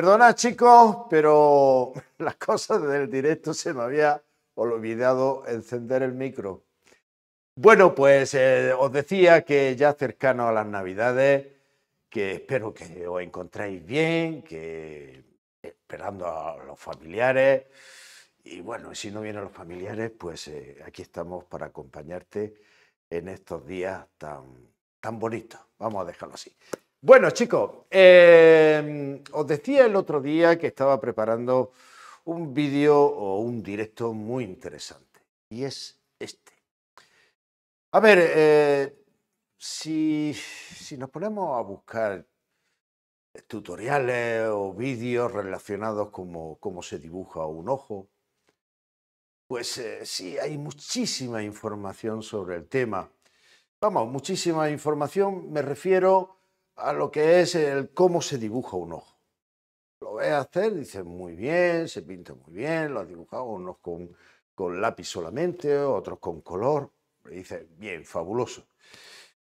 Perdona chicos, pero las cosas del directo se me había olvidado encender el micro. Bueno, pues eh, os decía que ya cercano a las navidades, que espero que os encontréis bien, que esperando a los familiares. Y bueno, si no vienen los familiares, pues eh, aquí estamos para acompañarte en estos días tan, tan bonitos. Vamos a dejarlo así. Bueno, chicos, em, os decía el otro día que estaba preparando un vídeo o un directo muy interesante. Y es este. A ver, eh, si, nos ponemos a buscar tutoriales o vídeos relacionados como cómo se dibuja un ojo, pues eh, sí, hay muchísima información sobre el tema. Vamos, muchísima información, me refiero a lo que es el cómo se dibuja un ojo. Lo ve hacer, dice muy bien, se pinta muy bien, lo has dibujado unos con, lápiz solamente, otros con color. dice bien, fabuloso.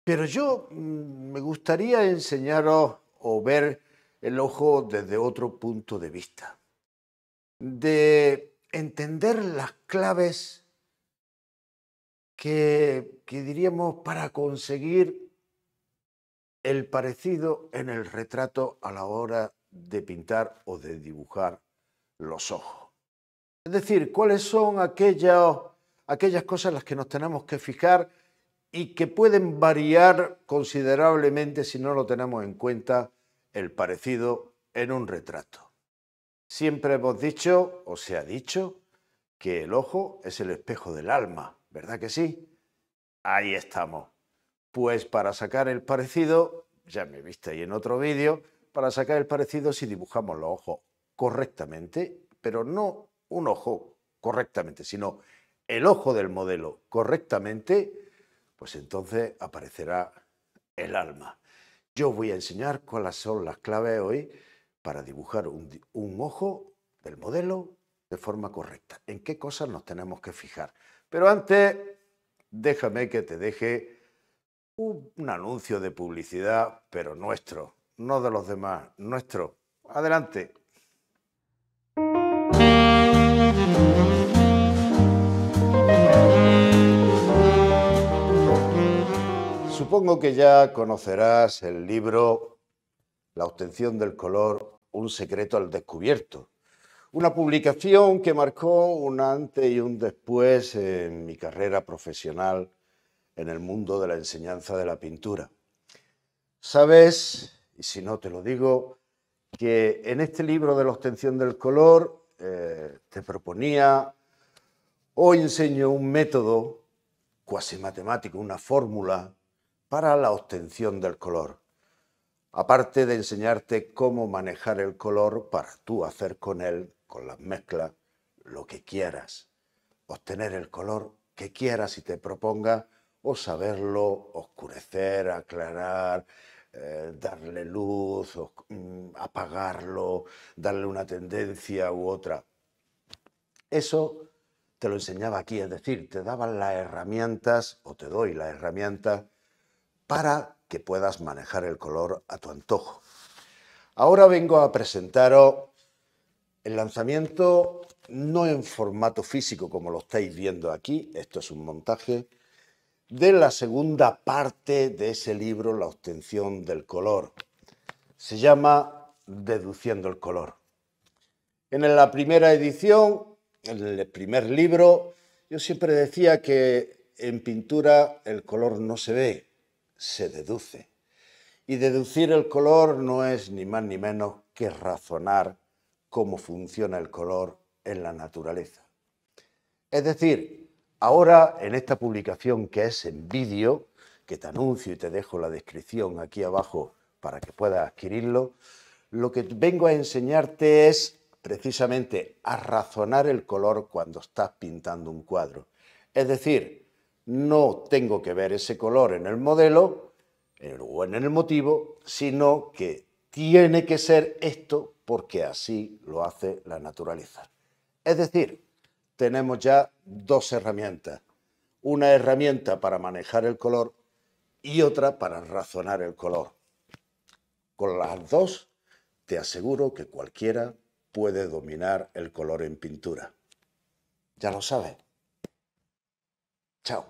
Pero yo mm, me gustaría enseñaros o ver el ojo desde otro punto de vista, de entender las claves que diríamos para conseguir el parecido en el retrato a la hora de pintar o de dibujar los ojos. Es decir, cuáles son aquellas, aquellas cosas en las que nos tenemos que fijar y que pueden variar considerablemente si no lo tenemos en cuenta el parecido en un retrato. Siempre hemos dicho, o se ha dicho, que el ojo es el espejo del alma, ¿verdad que sí? Ahí estamos. Pues para sacar el parecido, ya me viste ahí en otro vídeo, para sacar el parecido si dibujamos los ojos correctamente, pero no un ojo correctamente, sino el ojo del modelo correctamente, pues entonces aparecerá el alma. Yo voy a enseñar cuáles son las claves hoy para dibujar un, un, ojo del modelo de forma correcta, en qué cosas nos tenemos que fijar. Pero antes, déjame que te deje un, anuncio de publicidad, pero nuestro, no de los demás, nuestro. Adelante. Supongo que ya conocerás el libro La obtención del color, un secreto al descubierto. Una publicación que marcó un antes y un después en mi carrera profesional en el mundo de la enseñanza de la pintura. Sabes, y si no te lo digo, que en este libro de la obtención del color eh, te proponía o enseño un método cuasi matemático, una fórmula para la obtención del color. Aparte de enseñarte cómo manejar el color para tú hacer con él, con las mezclas, lo que quieras. Obtener el color que quieras y te proponga o saberlo oscurecer, aclarar, eh, darle luz, mm, apagarlo, darle una tendencia u otra. Eso te lo enseñaba aquí, es decir, te daban las herramientas, o te doy las herramientas, para que puedas manejar el color a tu antojo. Ahora vengo a presentaros el lanzamiento no en formato físico como lo estáis viendo aquí, esto es un montaje, de la segunda parte de ese libro, La obtención del color. Se llama Deduciendo el color. En la primera edición, en el primer libro, yo siempre decía que en pintura el color no se ve, se deduce. Y deducir el color no es ni más ni menos que razonar cómo funciona el color en la naturaleza. Es decir, Ahora, en esta publicación que es en vídeo, que te anuncio y te dejo la descripción aquí abajo para que puedas adquirirlo, lo que vengo a enseñarte es precisamente a razonar el color cuando estás pintando un cuadro. Es decir, no tengo que ver ese color en el modelo o en el motivo, sino que tiene que ser esto porque así lo hace la naturaleza. Es decir, tenemos ya dos herramientas. Una herramienta para manejar el color y otra para razonar el color. Con las dos te aseguro que cualquiera puede dominar el color en pintura. Ya lo sabes. Chao.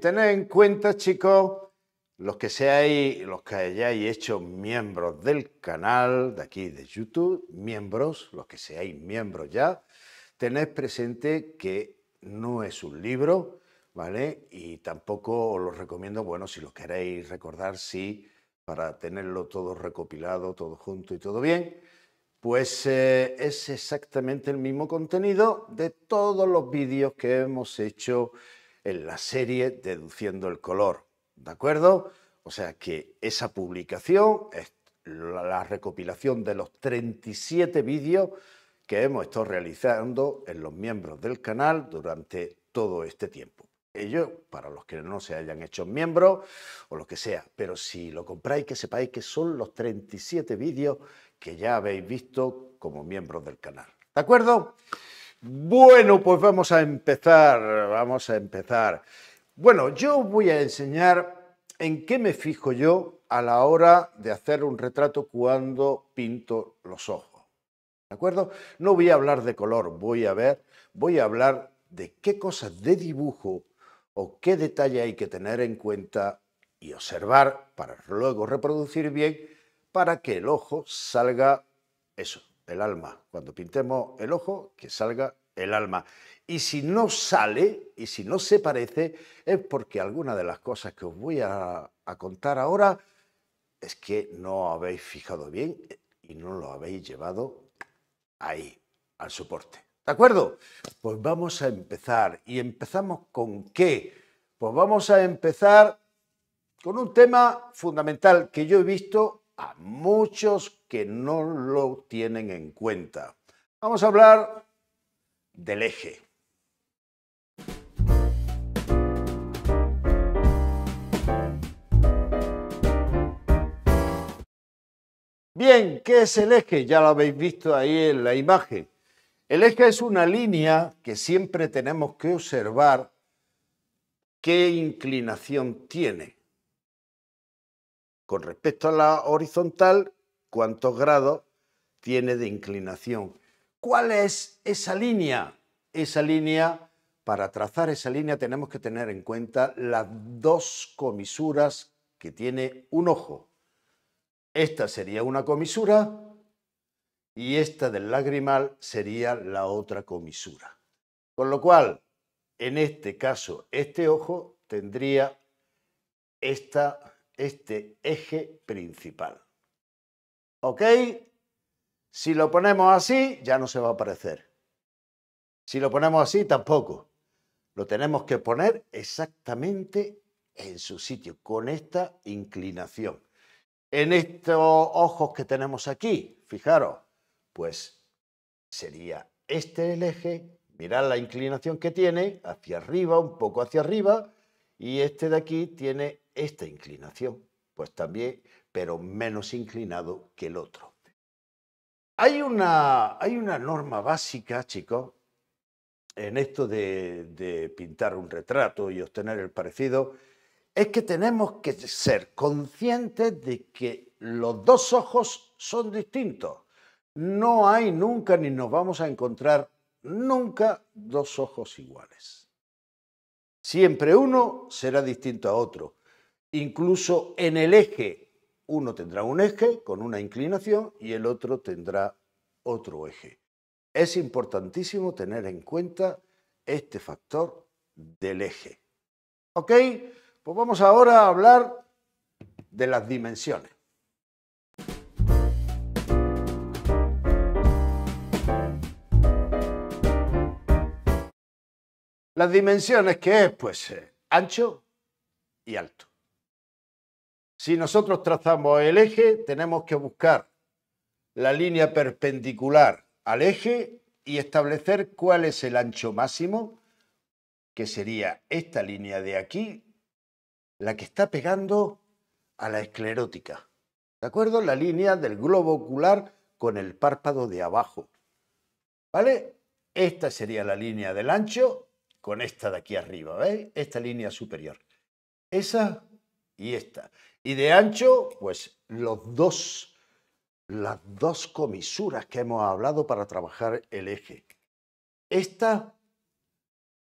tened en cuenta, chicos, los que seáis, los que hayáis hecho miembros del canal de aquí de YouTube, miembros, los que seáis miembros ya, tened presente que no es un libro, ¿vale? Y tampoco os lo recomiendo, bueno, si lo queréis recordar, sí, para tenerlo todo recopilado, todo junto y todo bien, pues eh, es exactamente el mismo contenido de todos los vídeos que hemos hecho en la serie Deduciendo el color. ¿De acuerdo? O sea que esa publicación es la recopilación de los 37 vídeos que hemos estado realizando en los miembros del canal durante todo este tiempo. Ello para los que no se hayan hecho miembros o lo que sea, pero si lo compráis que sepáis que son los 37 vídeos que ya habéis visto como miembros del canal. ¿De acuerdo? Bueno, pues vamos a empezar, vamos a empezar. Bueno, yo voy a enseñar en qué me fijo yo a la hora de hacer un retrato cuando pinto los ojos. ¿De acuerdo? No voy a hablar de color, voy a ver, voy a hablar de qué cosas de dibujo o qué detalle hay que tener en cuenta y observar para luego reproducir bien para que el ojo salga eso, el alma. Cuando pintemos el ojo, que salga el alma. Y si no sale, y si no se parece, es porque alguna de las cosas que os voy a, contar ahora es que no habéis fijado bien y no lo habéis llevado ahí, al soporte. ¿De acuerdo? Pues vamos a empezar. ¿Y empezamos con qué? Pues vamos a empezar con un tema fundamental que yo he visto a muchos que no lo tienen en cuenta. Vamos a hablar del eje. Bien, ¿qué es el eje? Ya lo habéis visto ahí en la imagen. El eje es una línea que siempre tenemos que observar qué inclinación tiene. Con respecto a la horizontal, ¿cuántos grados tiene de inclinación? ¿Cuál es esa línea? Esa línea, para trazar esa línea tenemos que tener en cuenta las dos comisuras que tiene un ojo. Esta sería una comisura y esta del lagrimal sería la otra comisura. Con lo cual, en este caso, este ojo tendría esta este eje principal. ¿Ok? Si lo ponemos así, ya no se va a aparecer. Si lo ponemos así, tampoco. Lo tenemos que poner exactamente en su sitio, con esta inclinación. En estos ojos que tenemos aquí, fijaros, pues sería este el eje, mirad la inclinación que tiene, hacia arriba, un poco hacia arriba, y este de aquí tiene esta inclinación, pues también, pero menos inclinado que el otro. Hay una, norma básica, chicos, en esto de pintar un retrato y obtener el parecido, es que tenemos que ser conscientes de que los dos ojos son distintos. No hay nunca ni nos vamos a encontrar nunca dos ojos iguales. Siempre uno será distinto a otro incluso en el eje. Uno tendrá un eje con una inclinación y el otro tendrá otro eje. Es importantísimo tener en cuenta este factor del eje. ¿Ok? Pues vamos ahora a hablar de las dimensiones. Las dimensiones que es, pues, eh, ancho y alto. Si nosotros trazamos el eje, tenemos que buscar la línea perpendicular al eje y establecer cuál es el ancho máximo, que sería esta línea de aquí, la que está pegando a la esclerótica. ¿De acuerdo? La línea del globo ocular con el párpado de abajo. ¿Vale? Esta sería la línea del ancho con esta de aquí arriba, ¿veis? Esta línea superior. Esa y esta y de ancho, pues los dos, las dos comisuras que hemos hablado para trabajar el eje. Esta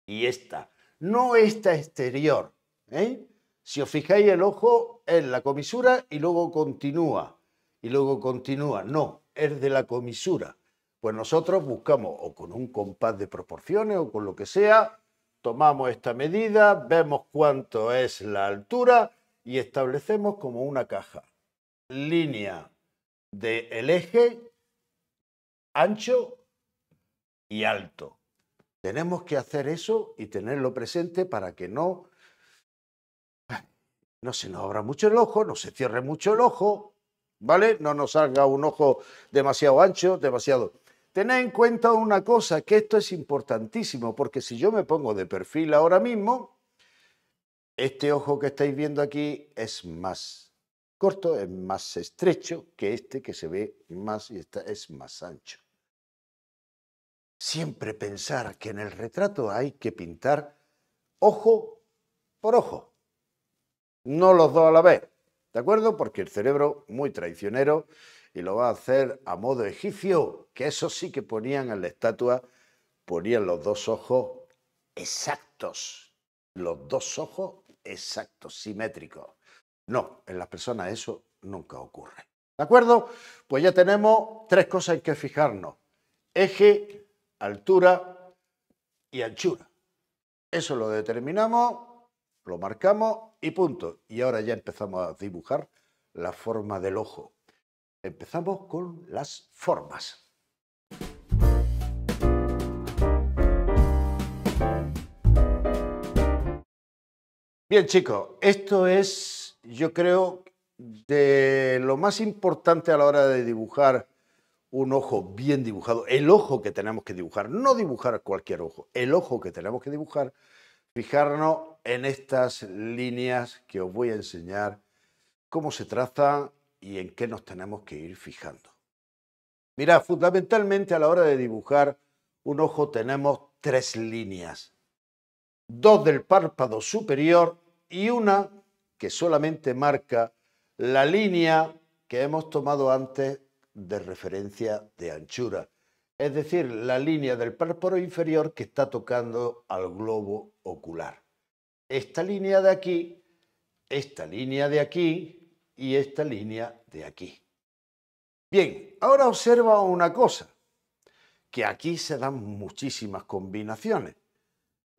y esta. No esta exterior. ¿eh? Si os fijáis el ojo es la comisura y luego continúa. Y luego continúa. No, es de la comisura. Pues nosotros buscamos, o con un compás de proporciones o con lo que sea, tomamos esta medida, vemos cuánto es la altura y establecemos como una caja. Línea del eje, ancho y alto. Tenemos que hacer eso y tenerlo presente para que no, no se nos abra mucho el ojo, no se cierre mucho el ojo, ¿vale? No nos salga un ojo demasiado ancho, demasiado... Tened en cuenta una cosa, que esto es importantísimo, porque si yo me pongo de perfil ahora mismo, este ojo que estáis viendo aquí es más corto, es más estrecho que este que se ve más y está es más ancho. Siempre pensar que en el retrato hay que pintar ojo por ojo, no los dos a la vez, ¿de acuerdo? Porque el cerebro, muy traicionero, y lo va a hacer a modo egipcio, que eso sí que ponían en la estatua, ponían los dos ojos exactos, los dos ojos exacto, simétrico. No, en las personas eso nunca ocurre. ¿De acuerdo? Pues ya tenemos tres cosas en que fijarnos. Eje, altura y anchura. Eso lo determinamos, lo marcamos y punto. Y ahora ya empezamos a dibujar la forma del ojo. Empezamos con las formas. Bien, chicos, esto es, yo creo, de lo más importante a la hora de dibujar un ojo bien dibujado, el ojo que tenemos que dibujar, no dibujar cualquier ojo, el ojo que tenemos que dibujar, fijarnos en estas líneas que os voy a enseñar cómo se trata y en qué nos tenemos que ir fijando. Mirad, fundamentalmente a la hora de dibujar un ojo tenemos tres líneas dos del párpado superior y una que solamente marca la línea que hemos tomado antes de referencia de anchura, es decir, la línea del párpado inferior que está tocando al globo ocular. Esta línea de aquí, esta línea de aquí y esta línea de aquí. Bien, ahora observa una cosa, que aquí se dan muchísimas combinaciones.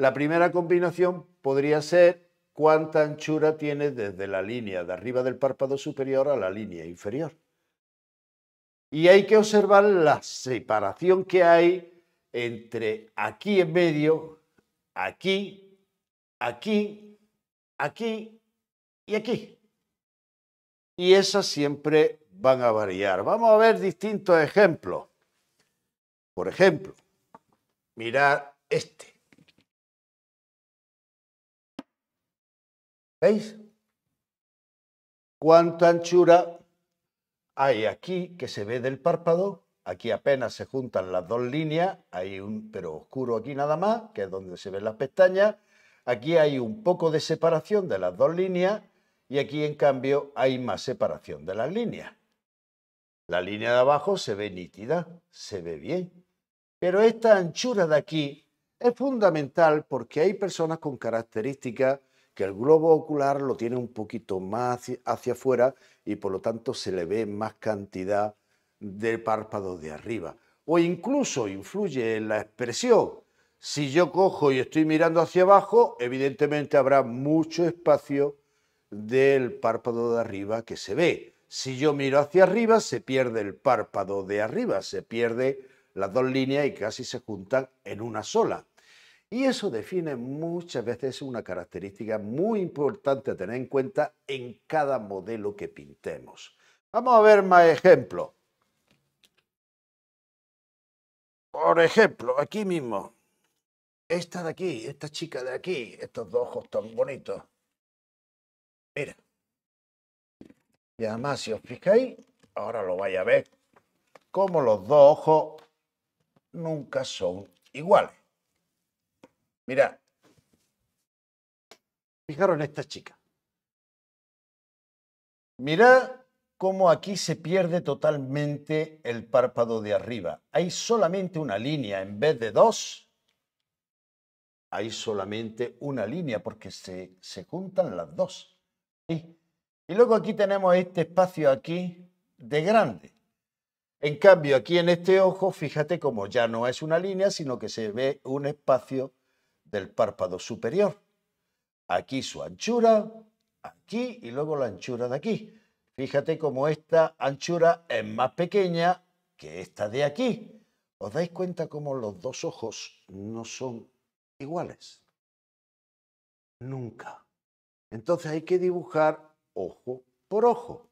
La primera combinación podría ser cuánta anchura tiene desde la línea de arriba del párpado superior a la línea inferior. Y hay que observar la separación que hay entre aquí en medio, aquí, aquí, aquí y aquí. Y esas siempre van a variar. Vamos a ver distintos ejemplos. Por ejemplo, mirar este. ¿Veis? ¿Cuánta anchura hay aquí que se ve del párpado? Aquí apenas se juntan las dos líneas, hay un pero oscuro aquí nada más, que es donde se ven las pestañas. Aquí hay un poco de separación de las dos líneas y aquí en cambio hay más separación de las líneas. La línea de abajo se ve nítida, se ve bien, pero esta anchura de aquí es fundamental porque hay personas con características el globo ocular lo tiene un poquito más hacia afuera y por lo tanto se le ve más cantidad del párpado de arriba. O incluso influye en la expresión. Si yo cojo y estoy mirando hacia abajo, evidentemente habrá mucho espacio del párpado de arriba que se ve. Si yo miro hacia arriba, se pierde el párpado de arriba, se pierde las dos líneas y casi se juntan en una sola. Y eso define muchas veces una característica muy importante a tener en cuenta en cada modelo que pintemos. Vamos a ver más ejemplos. Por ejemplo, aquí mismo, esta de aquí, esta chica de aquí, estos dos ojos tan bonitos. Mira. Y además, si os fijáis, ahora lo vais a ver, como los dos ojos nunca son iguales. Mira. Fijaron esta chica. Mira cómo aquí se pierde totalmente el párpado de arriba. Hay solamente una línea en vez de dos. Hay solamente una línea porque se, juntan las dos. Y Y luego aquí tenemos este espacio aquí de grande. En cambio, aquí en este ojo, fíjate cómo ya no es una línea, sino que se ve un espacio del párpado superior. Aquí su anchura, aquí y luego la anchura de aquí. Fíjate cómo esta anchura es más pequeña que esta de aquí. ¿Os dais cuenta cómo los dos ojos no son iguales? Nunca. Entonces hay que dibujar ojo por ojo.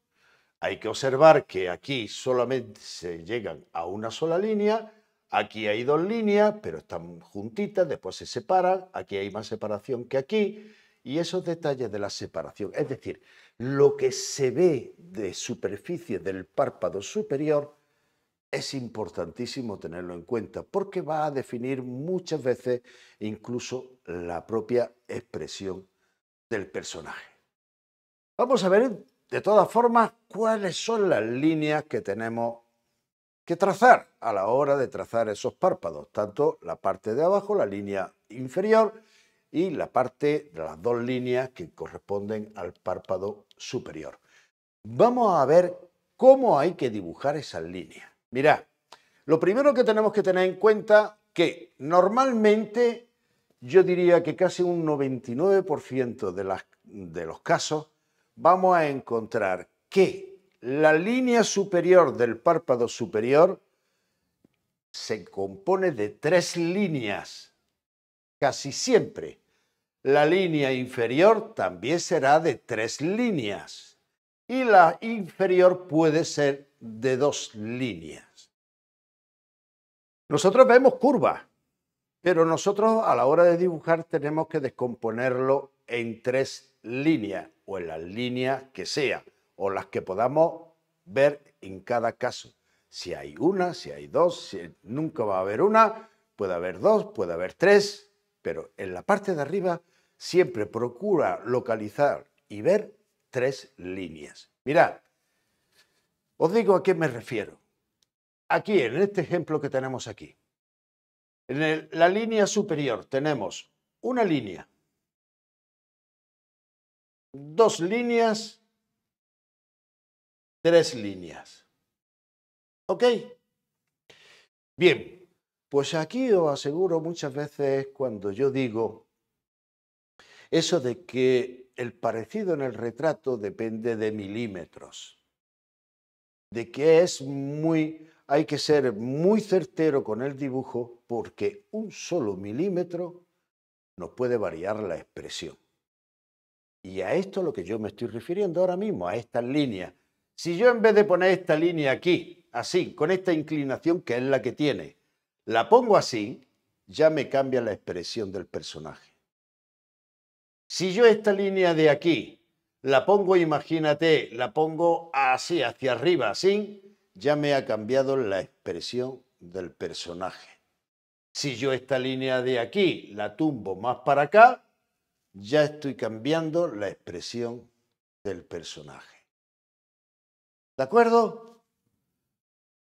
Hay que observar que aquí solamente se llegan a una sola línea Aquí hay dos líneas, pero están juntitas, después se separan, aquí hay más separación que aquí, y esos detalles de la separación, es decir, lo que se ve de superficie del párpado superior, es importantísimo tenerlo en cuenta porque va a definir muchas veces incluso la propia expresión del personaje. Vamos a ver de todas formas cuáles son las líneas que tenemos que trazar a la hora de trazar esos párpados, tanto la parte de abajo, la línea inferior, y la parte de las dos líneas que corresponden al párpado superior. Vamos a ver cómo hay que dibujar esas líneas. Mira, lo primero que tenemos que tener en cuenta que normalmente yo diría que casi un 99% de, las, de los casos vamos a encontrar que la línea superior del párpado superior se compone de tres líneas, casi siempre. La línea inferior también será de tres líneas y la inferior puede ser de dos líneas. Nosotros vemos curvas, pero nosotros a la hora de dibujar tenemos que descomponerlo en tres líneas o en la línea que sea o las que podamos ver en cada caso. Si hay una, si hay dos, si nunca va a haber una, puede haber dos, puede haber tres, pero en la parte de arriba siempre procura localizar y ver tres líneas. Mirad, os digo a qué me refiero. Aquí, en este ejemplo que tenemos aquí, en la línea superior tenemos una línea, dos líneas tres líneas. ¿Ok? Bien, pues aquí os aseguro muchas veces cuando yo digo eso de que el parecido en el retrato depende de milímetros, de que es muy, hay que ser muy certero con el dibujo porque un solo milímetro nos puede variar la expresión. Y a esto lo que yo me estoy refiriendo ahora mismo, a estas líneas si yo en vez de poner esta línea aquí, así, con esta inclinación que es la que tiene, la pongo así, ya me cambia la expresión del personaje. Si yo esta línea de aquí la pongo, imagínate, la pongo así, hacia arriba, así, ya me ha cambiado la expresión del personaje. Si yo esta línea de aquí la tumbo más para acá, ya estoy cambiando la expresión del personaje. ¿De acuerdo?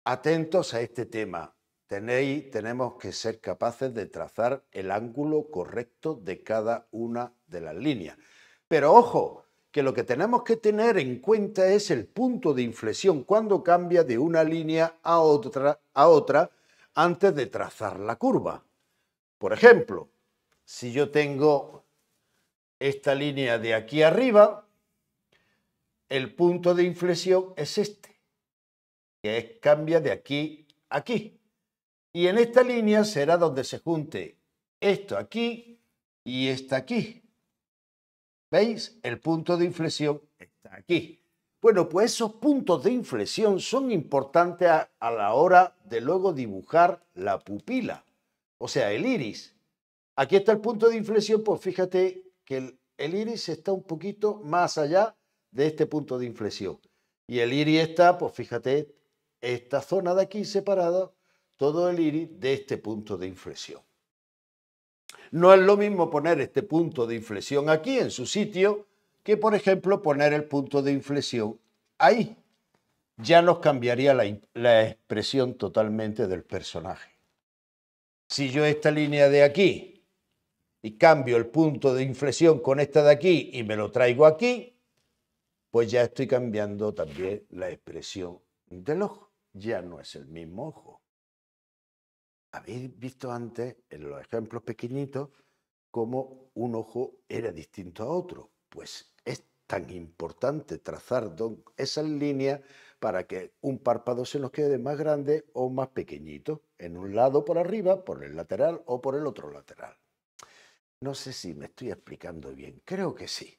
Atentos a este tema. Tenéis, tenemos que ser capaces de trazar el ángulo correcto de cada una de las líneas. Pero ojo, que lo que tenemos que tener en cuenta es el punto de inflexión cuando cambia de una línea a otra, a otra antes de trazar la curva. Por ejemplo, si yo tengo esta línea de aquí arriba, el punto de inflexión es este, que es cambia de aquí a aquí. Y en esta línea será donde se junte esto aquí y esto aquí. ¿Veis? El punto de inflexión está aquí. Bueno, pues esos puntos de inflexión son importantes a, la hora de luego dibujar la pupila, o sea, el iris. Aquí está el punto de inflexión, pues fíjate que el iris está un poquito más allá de este punto de inflexión. Y el iris está, pues fíjate, esta zona de aquí separada, todo el iris de este punto de inflexión. No es lo mismo poner este punto de inflexión aquí en su sitio que, por ejemplo, poner el punto de inflexión ahí. Ya nos cambiaría la, la expresión totalmente del personaje. Si yo esta línea de aquí y cambio el punto de inflexión con esta de aquí y me lo traigo aquí, pues ya estoy cambiando también la expresión del ojo. Ya no es el mismo ojo. Habéis visto antes, en los ejemplos pequeñitos, cómo un ojo era distinto a otro. Pues es tan importante trazar esas líneas para que un párpado se nos quede más grande o más pequeñito, en un lado por arriba, por el lateral o por el otro lateral. No sé si me estoy explicando bien, creo que sí.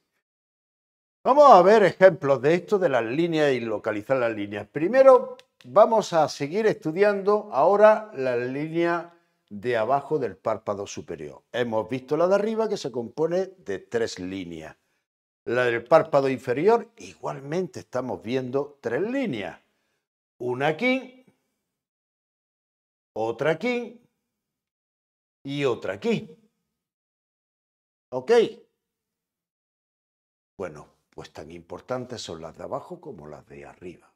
Vamos a ver ejemplos de esto, de las líneas y localizar las líneas. Primero, vamos a seguir estudiando ahora la línea de abajo del párpado superior. Hemos visto la de arriba que se compone de tres líneas. La del párpado inferior igualmente estamos viendo tres líneas. Una aquí, otra aquí y otra aquí. ¿Ok? Bueno, pues tan importantes son las de abajo como las de arriba.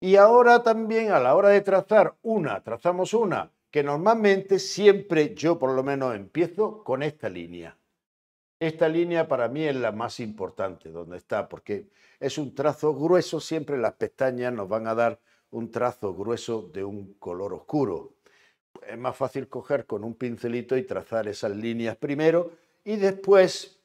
Y ahora también a la hora de trazar una, trazamos una, que normalmente siempre yo por lo menos empiezo con esta línea. Esta línea para mí es la más importante donde está, porque es un trazo grueso, siempre las pestañas nos van a dar un trazo grueso de un color oscuro. Es más fácil coger con un pincelito y trazar esas líneas primero y después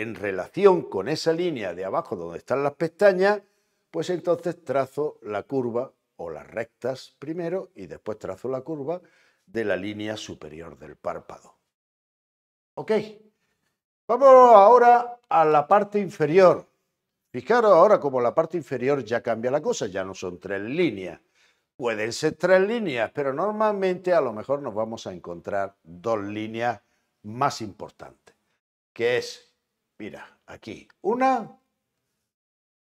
en relación con esa línea de abajo donde están las pestañas, pues entonces trazo la curva o las rectas primero y después trazo la curva de la línea superior del párpado. Ok, vamos ahora a la parte inferior. Fijaros ahora como la parte inferior ya cambia la cosa, ya no son tres líneas. Pueden ser tres líneas, pero normalmente a lo mejor nos vamos a encontrar dos líneas más importantes, que es Mira, aquí, una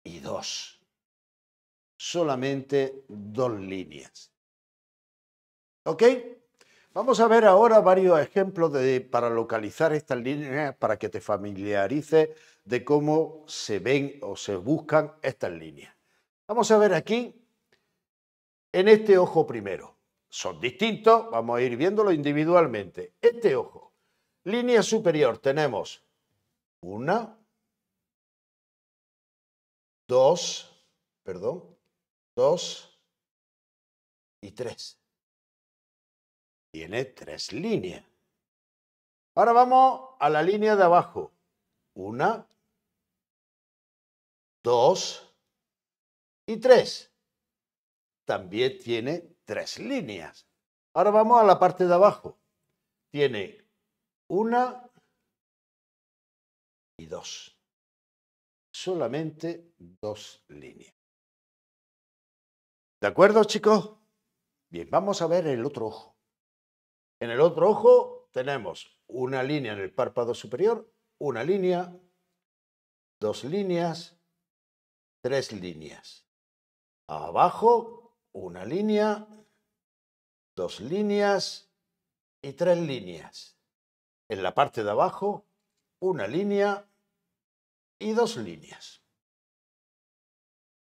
y dos. Solamente dos líneas. ¿Ok? Vamos a ver ahora varios ejemplos para localizar estas líneas, para que te familiarices de cómo se ven o se buscan estas líneas. Vamos a ver aquí, en este ojo primero. Son distintos, vamos a ir viéndolo individualmente. Este ojo, línea superior tenemos una, dos, perdón, dos y tres. Tiene tres líneas. Ahora vamos a la línea de abajo. Una, dos y tres. También tiene tres líneas. Ahora vamos a la parte de abajo. Tiene una, dos, Solamente dos líneas. ¿De acuerdo, chicos? Bien, vamos a ver el otro ojo. En el otro ojo tenemos una línea en el párpado superior, una línea, dos líneas, tres líneas. Abajo, una línea, dos líneas y tres líneas. En la parte de abajo, una línea, y dos líneas.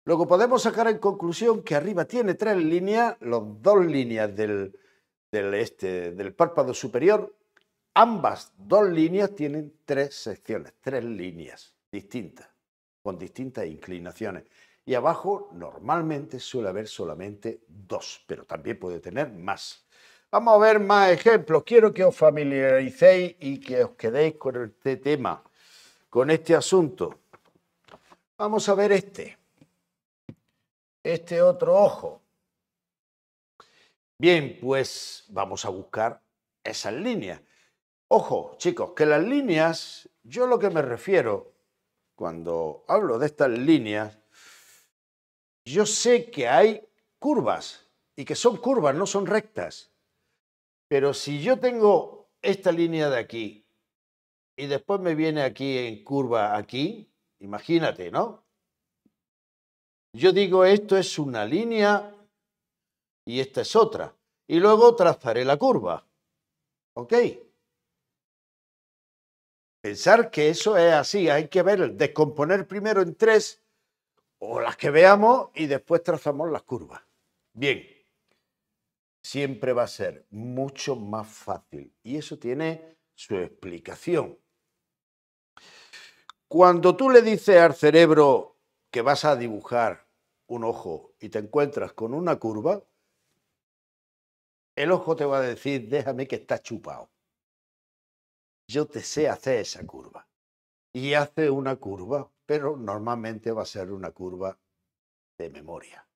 Luego podemos sacar en conclusión que arriba tiene tres líneas, las dos líneas del, este, del párpado superior, ambas dos líneas tienen tres secciones, tres líneas distintas, con distintas inclinaciones. Y abajo normalmente suele haber solamente dos, pero también puede tener más. Vamos a ver más ejemplos. Quiero que os familiaricéis y que os quedéis con este tema con este asunto. Vamos a ver este, este otro ojo. Bien, pues vamos a buscar esas líneas. Ojo, chicos, que las líneas, yo lo que me refiero cuando hablo de estas líneas, yo sé que hay curvas y que son curvas, no son rectas. Pero si yo tengo esta línea de aquí y después me viene aquí en curva, aquí, imagínate, ¿no? Yo digo, esto es una línea y esta es otra. Y luego trazaré la curva. ¿Ok? Pensar que eso es así, hay que ver, descomponer primero en tres o las que veamos y después trazamos las curvas. Bien, siempre va a ser mucho más fácil y eso tiene su explicación. Cuando tú le dices al cerebro que vas a dibujar un ojo y te encuentras con una curva, el ojo te va a decir, déjame que está chupado. Yo te sé hacer esa curva. Y hace una curva, pero normalmente va a ser una curva de memoria,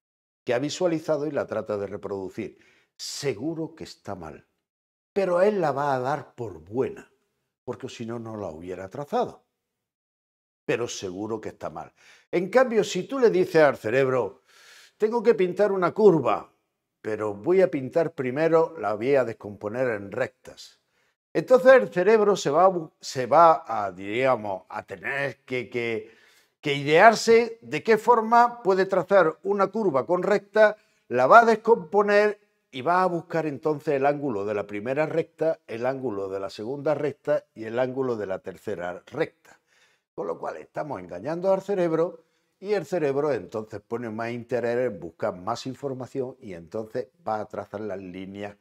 que ha visualizado y la trata de reproducir. Seguro que está mal, pero él la va a dar por buena, porque si no, no la hubiera trazado pero seguro que está mal. En cambio, si tú le dices al cerebro, tengo que pintar una curva, pero voy a pintar primero, la vía a descomponer en rectas. Entonces el cerebro se va, se va a, diríamos, a tener que, que, que idearse de qué forma puede trazar una curva con recta, la va a descomponer y va a buscar entonces el ángulo de la primera recta, el ángulo de la segunda recta y el ángulo de la tercera recta. Con lo cual estamos engañando al cerebro y el cerebro entonces pone más interés en buscar más información y entonces va a trazar las líneas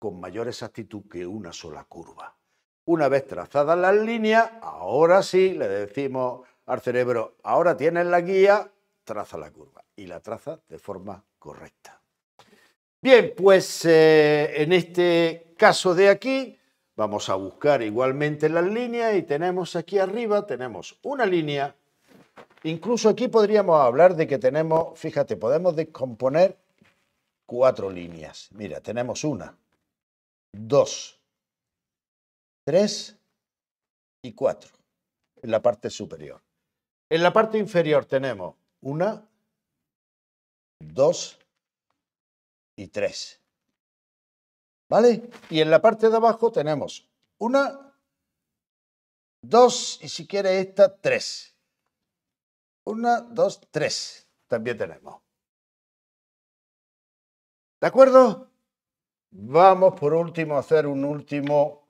con mayor exactitud que una sola curva. Una vez trazadas las líneas, ahora sí le decimos al cerebro, ahora tienes la guía, traza la curva y la traza de forma correcta. Bien, pues eh, en este caso de aquí Vamos a buscar igualmente la líneas y tenemos aquí arriba, tenemos una línea. Incluso aquí podríamos hablar de que tenemos, fíjate, podemos descomponer cuatro líneas. Mira, tenemos una, dos, tres y cuatro en la parte superior. En la parte inferior tenemos una, dos y tres. ¿Vale? Y en la parte de abajo tenemos una, dos y si quiere esta, tres. Una, dos, tres. También tenemos. ¿De acuerdo? Vamos por último a hacer un último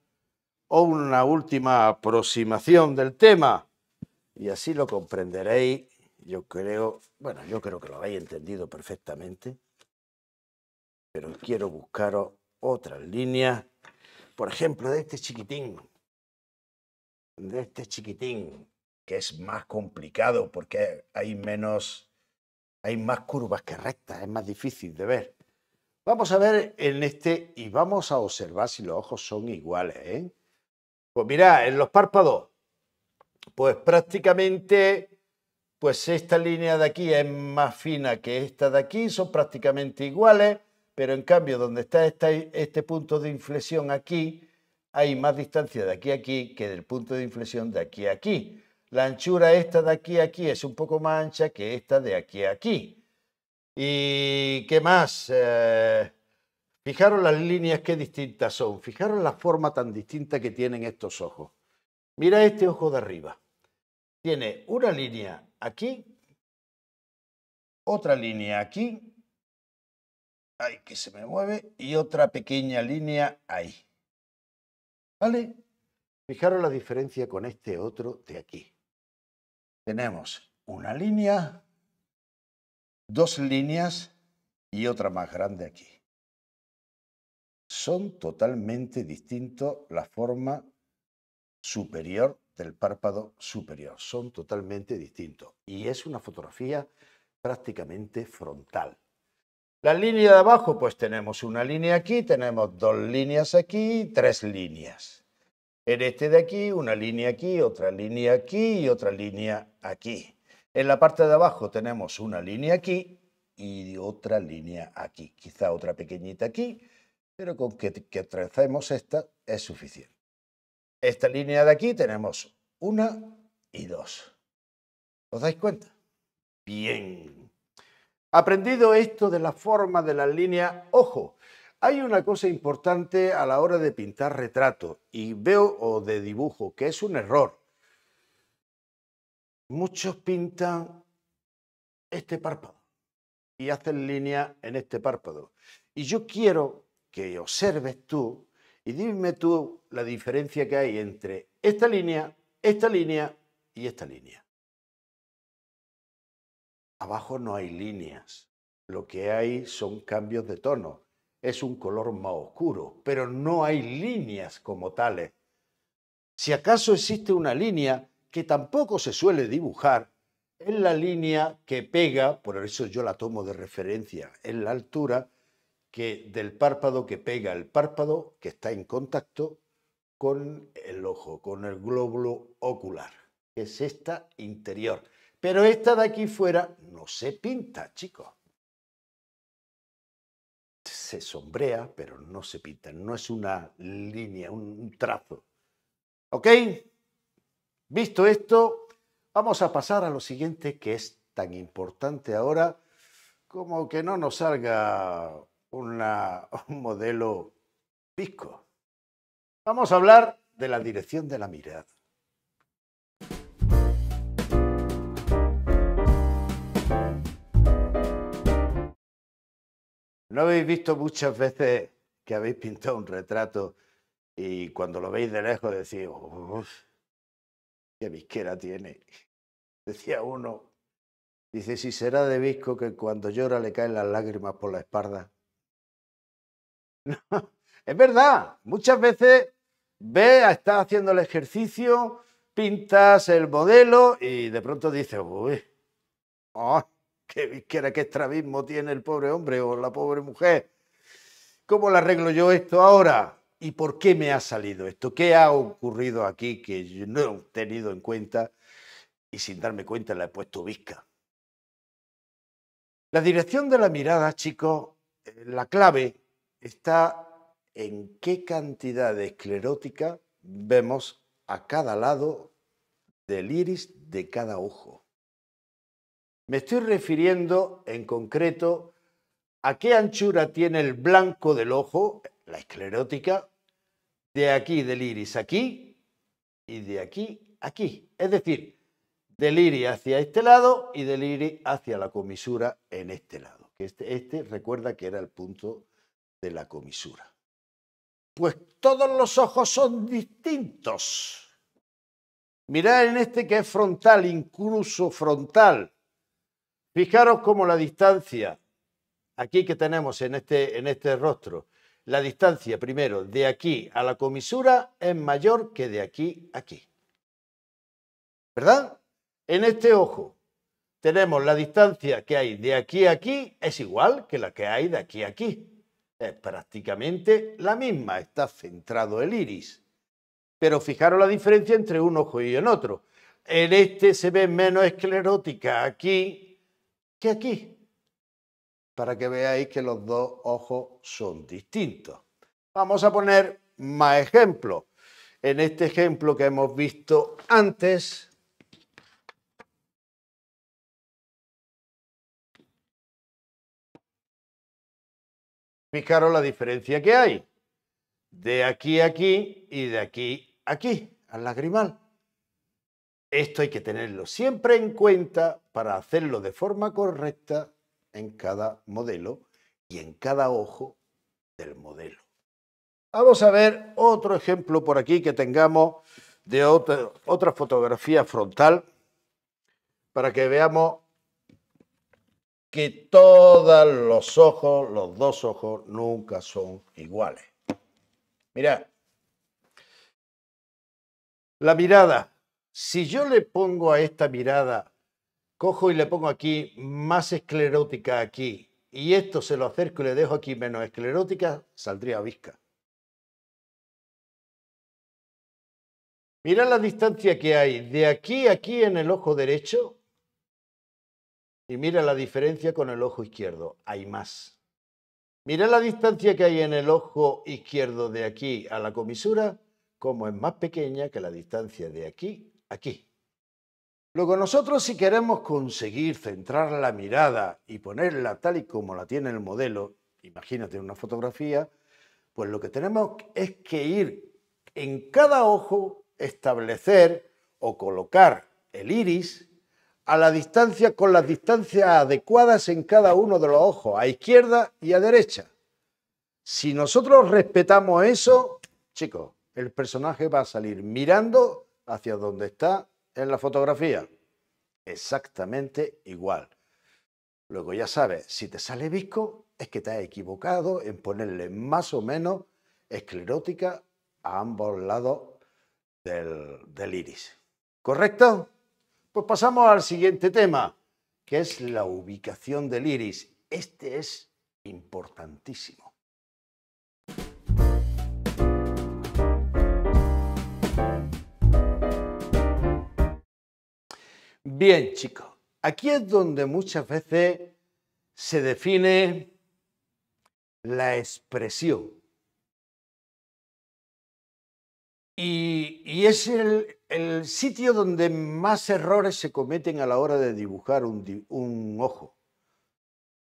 o una última aproximación del tema. Y así lo comprenderéis. Yo creo, bueno, yo creo que lo habéis entendido perfectamente. Pero quiero buscaros otras líneas, por ejemplo, de este chiquitín, de este chiquitín, que es más complicado porque hay menos, hay más curvas que rectas, es más difícil de ver. Vamos a ver en este y vamos a observar si los ojos son iguales. ¿eh? Pues mirad, en los párpados, pues prácticamente, pues esta línea de aquí es más fina que esta de aquí, son prácticamente iguales pero en cambio donde está este, punto de inflexión aquí, hay más distancia de aquí a aquí que del punto de inflexión de aquí a aquí. La anchura esta de aquí a aquí es un poco más ancha que esta de aquí a aquí. ¿Y qué más? Fijaron eh, fijaros las líneas que distintas son. Fijaros la forma tan distinta que tienen estos ojos. Mira este ojo de arriba. Tiene una línea aquí, otra línea aquí Ay, que se me mueve. Y otra pequeña línea ahí. ¿Vale? Fijaros la diferencia con este otro de aquí. Tenemos una línea, dos líneas y otra más grande aquí. Son totalmente distintos la forma superior del párpado superior. Son totalmente distintos. Y es una fotografía prácticamente frontal. La línea de abajo, pues tenemos una línea aquí, tenemos dos líneas aquí, tres líneas. En este de aquí, una línea aquí, otra línea aquí y otra línea aquí. En la parte de abajo tenemos una línea aquí y otra línea aquí. Quizá otra pequeñita aquí, pero con que, que trazemos esta es suficiente. Esta línea de aquí tenemos una y dos. ¿Os dais cuenta? Bien, Aprendido esto de la forma de la línea, ojo, hay una cosa importante a la hora de pintar retrato y veo o de dibujo que es un error. Muchos pintan este párpado y hacen línea en este párpado. Y yo quiero que observes tú y dime tú la diferencia que hay entre esta línea, esta línea y esta línea. Abajo no hay líneas, lo que hay son cambios de tono. Es un color más oscuro, pero no hay líneas como tales. Si acaso existe una línea que tampoco se suele dibujar, es la línea que pega, por eso yo la tomo de referencia, en la altura que del párpado que pega el párpado que está en contacto con el ojo, con el glóbulo ocular, que es esta interior. Pero esta de aquí fuera no se pinta, chicos. Se sombrea, pero no se pinta. No es una línea, un trazo. ¿Ok? Visto esto, vamos a pasar a lo siguiente que es tan importante ahora como que no nos salga un modelo pisco. Vamos a hablar de la dirección de la mirada. ¿No habéis visto muchas veces que habéis pintado un retrato y cuando lo veis de lejos decís, uff, qué visquera tiene? Decía uno, dice, si será de visco que cuando llora le caen las lágrimas por la espalda. es verdad, muchas veces ve, estás haciendo el ejercicio, pintas el modelo y de pronto dices, uy, oh, ¿Qué extravismo que estrabismo tiene el pobre hombre o la pobre mujer. ¿Cómo le arreglo yo esto ahora? ¿Y por qué me ha salido esto? ¿Qué ha ocurrido aquí que yo no he tenido en cuenta y sin darme cuenta la he puesto visca? La dirección de la mirada, chicos, eh, la clave está en qué cantidad de esclerótica vemos a cada lado del iris de cada ojo. Me estoy refiriendo en concreto a qué anchura tiene el blanco del ojo, la esclerótica, de aquí del iris aquí y de aquí aquí. Es decir, del iris hacia este lado y del iris hacia la comisura en este lado. Este, este recuerda que era el punto de la comisura. Pues todos los ojos son distintos. Mirad en este que es frontal, incluso frontal Fijaros cómo la distancia, aquí que tenemos en este, en este rostro, la distancia primero de aquí a la comisura es mayor que de aquí a aquí. ¿Verdad? En este ojo tenemos la distancia que hay de aquí a aquí es igual que la que hay de aquí a aquí. Es prácticamente la misma, está centrado el iris. Pero fijaros la diferencia entre un ojo y el otro. En este se ve menos esclerótica, aquí que aquí, para que veáis que los dos ojos son distintos. Vamos a poner más ejemplos. En este ejemplo que hemos visto antes, fijaros la diferencia que hay de aquí a aquí y de aquí aquí, al lagrimal. Esto hay que tenerlo siempre en cuenta para hacerlo de forma correcta en cada modelo y en cada ojo del modelo. Vamos a ver otro ejemplo por aquí que tengamos de otra, fotografía frontal para que veamos que todos los ojos, los dos ojos, nunca son iguales. Mirad, la mirada si yo le pongo a esta mirada, cojo y le pongo aquí más esclerótica aquí, y esto se lo acerco y le dejo aquí menos esclerótica, saldría visca. Mira la distancia que hay de aquí a aquí en el ojo derecho y mira la diferencia con el ojo izquierdo. Hay más. Mira la distancia que hay en el ojo izquierdo de aquí a la comisura, como es más pequeña que la distancia de aquí aquí. Luego nosotros si queremos conseguir centrar la mirada y ponerla tal y como la tiene el modelo, imagínate una fotografía, pues lo que tenemos es que ir en cada ojo, establecer o colocar el iris a la distancia con las distancias adecuadas en cada uno de los ojos, a izquierda y a derecha. Si nosotros respetamos eso, chicos, el personaje va a salir mirando hacia dónde está en la fotografía. Exactamente igual. Luego ya sabes, si te sale visco, es que te has equivocado en ponerle más o menos esclerótica a ambos lados del, del iris. ¿Correcto? Pues pasamos al siguiente tema, que es la ubicación del iris. Este es importantísimo. Bien, chicos, aquí es donde muchas veces se define la expresión. Y, es el, sitio donde más errores se cometen a la hora de dibujar un, un ojo.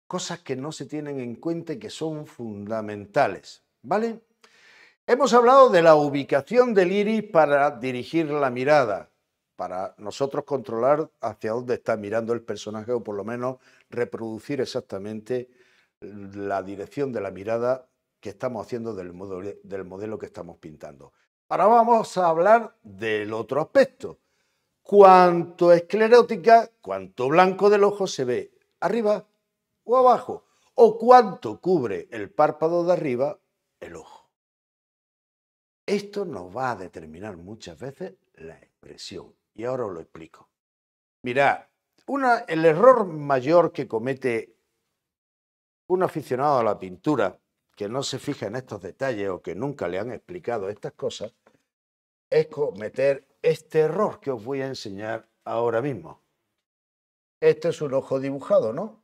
Cosas que no se tienen en cuenta y que son fundamentales. ¿Vale? Hemos hablado de la ubicación del iris para dirigir la mirada, para nosotros controlar hacia dónde está mirando el personaje o por lo menos reproducir exactamente la dirección de la mirada que estamos haciendo del modelo, que estamos pintando. Ahora vamos a hablar del otro aspecto. Cuánto esclerótica, cuánto blanco del ojo se ve arriba o abajo, o cuánto cubre el párpado de arriba el ojo. Esto nos va a determinar muchas veces la expresión y ahora os lo explico. mira el error mayor que comete un aficionado a la pintura, que no se fija en estos detalles o que nunca le han explicado estas cosas, es cometer este error que os voy a enseñar ahora mismo. Este es un ojo dibujado, ¿no?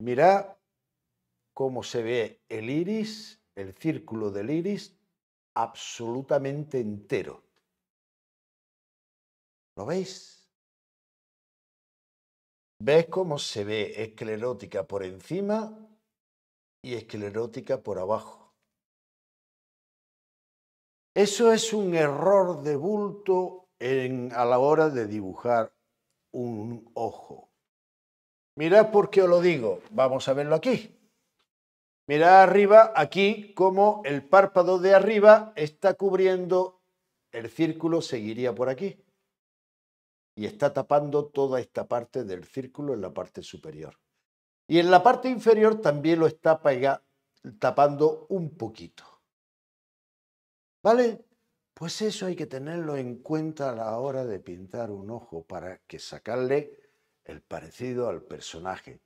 Mirad cómo se ve el iris, el círculo del iris, absolutamente entero. ¿Lo veis? ¿Ves cómo se ve esclerótica por encima y esclerótica por abajo? Eso es un error de bulto en, a la hora de dibujar un ojo. Mirad por qué os lo digo. Vamos a verlo aquí. Mirad arriba, aquí, como el párpado de arriba está cubriendo, el círculo seguiría por aquí. Y está tapando toda esta parte del círculo en la parte superior. Y en la parte inferior también lo está tapando un poquito. ¿Vale? Pues eso hay que tenerlo en cuenta a la hora de pintar un ojo para que sacarle el parecido al personaje.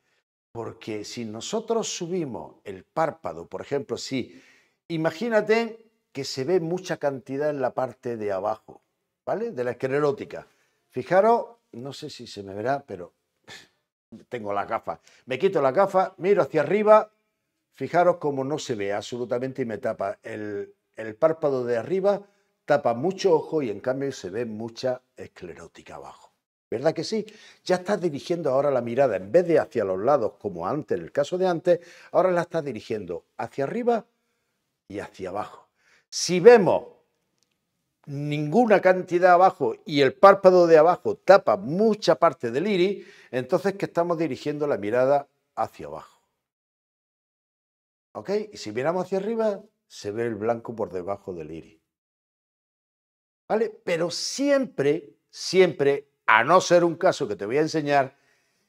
Porque si nosotros subimos el párpado, por ejemplo, si imagínate que se ve mucha cantidad en la parte de abajo, ¿vale? De la esclerótica. Fijaros, no sé si se me verá, pero tengo la gafa. Me quito la gafa, miro hacia arriba, fijaros cómo no se ve absolutamente y me tapa. El, el párpado de arriba tapa mucho ojo y en cambio se ve mucha esclerótica abajo. ¿Verdad que sí? Ya estás dirigiendo ahora la mirada, en vez de hacia los lados como antes, en el caso de antes, ahora la estás dirigiendo hacia arriba y hacia abajo. Si vemos ninguna cantidad abajo y el párpado de abajo tapa mucha parte del iris, entonces que estamos dirigiendo la mirada hacia abajo. ¿Ok? Y si miramos hacia arriba, se ve el blanco por debajo del iris. ¿Vale? Pero siempre, siempre a no ser un caso que te voy a enseñar,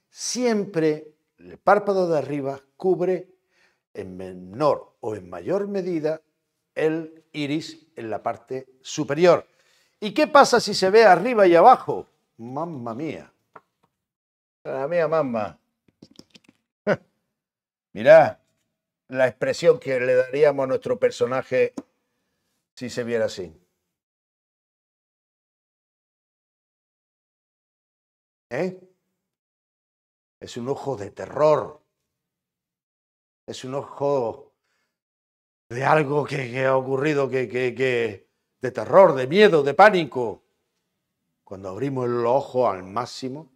siempre el párpado de arriba cubre en menor o en mayor medida el iris en la parte superior. ¿Y qué pasa si se ve arriba y abajo? Mamma mía. La mía mamma. Mirá la expresión que le daríamos a nuestro personaje si se viera así. ¿Eh? Es un ojo de terror. Es un ojo de algo que, ha ocurrido, que, de terror, de miedo, de pánico. Cuando abrimos el ojo al máximo,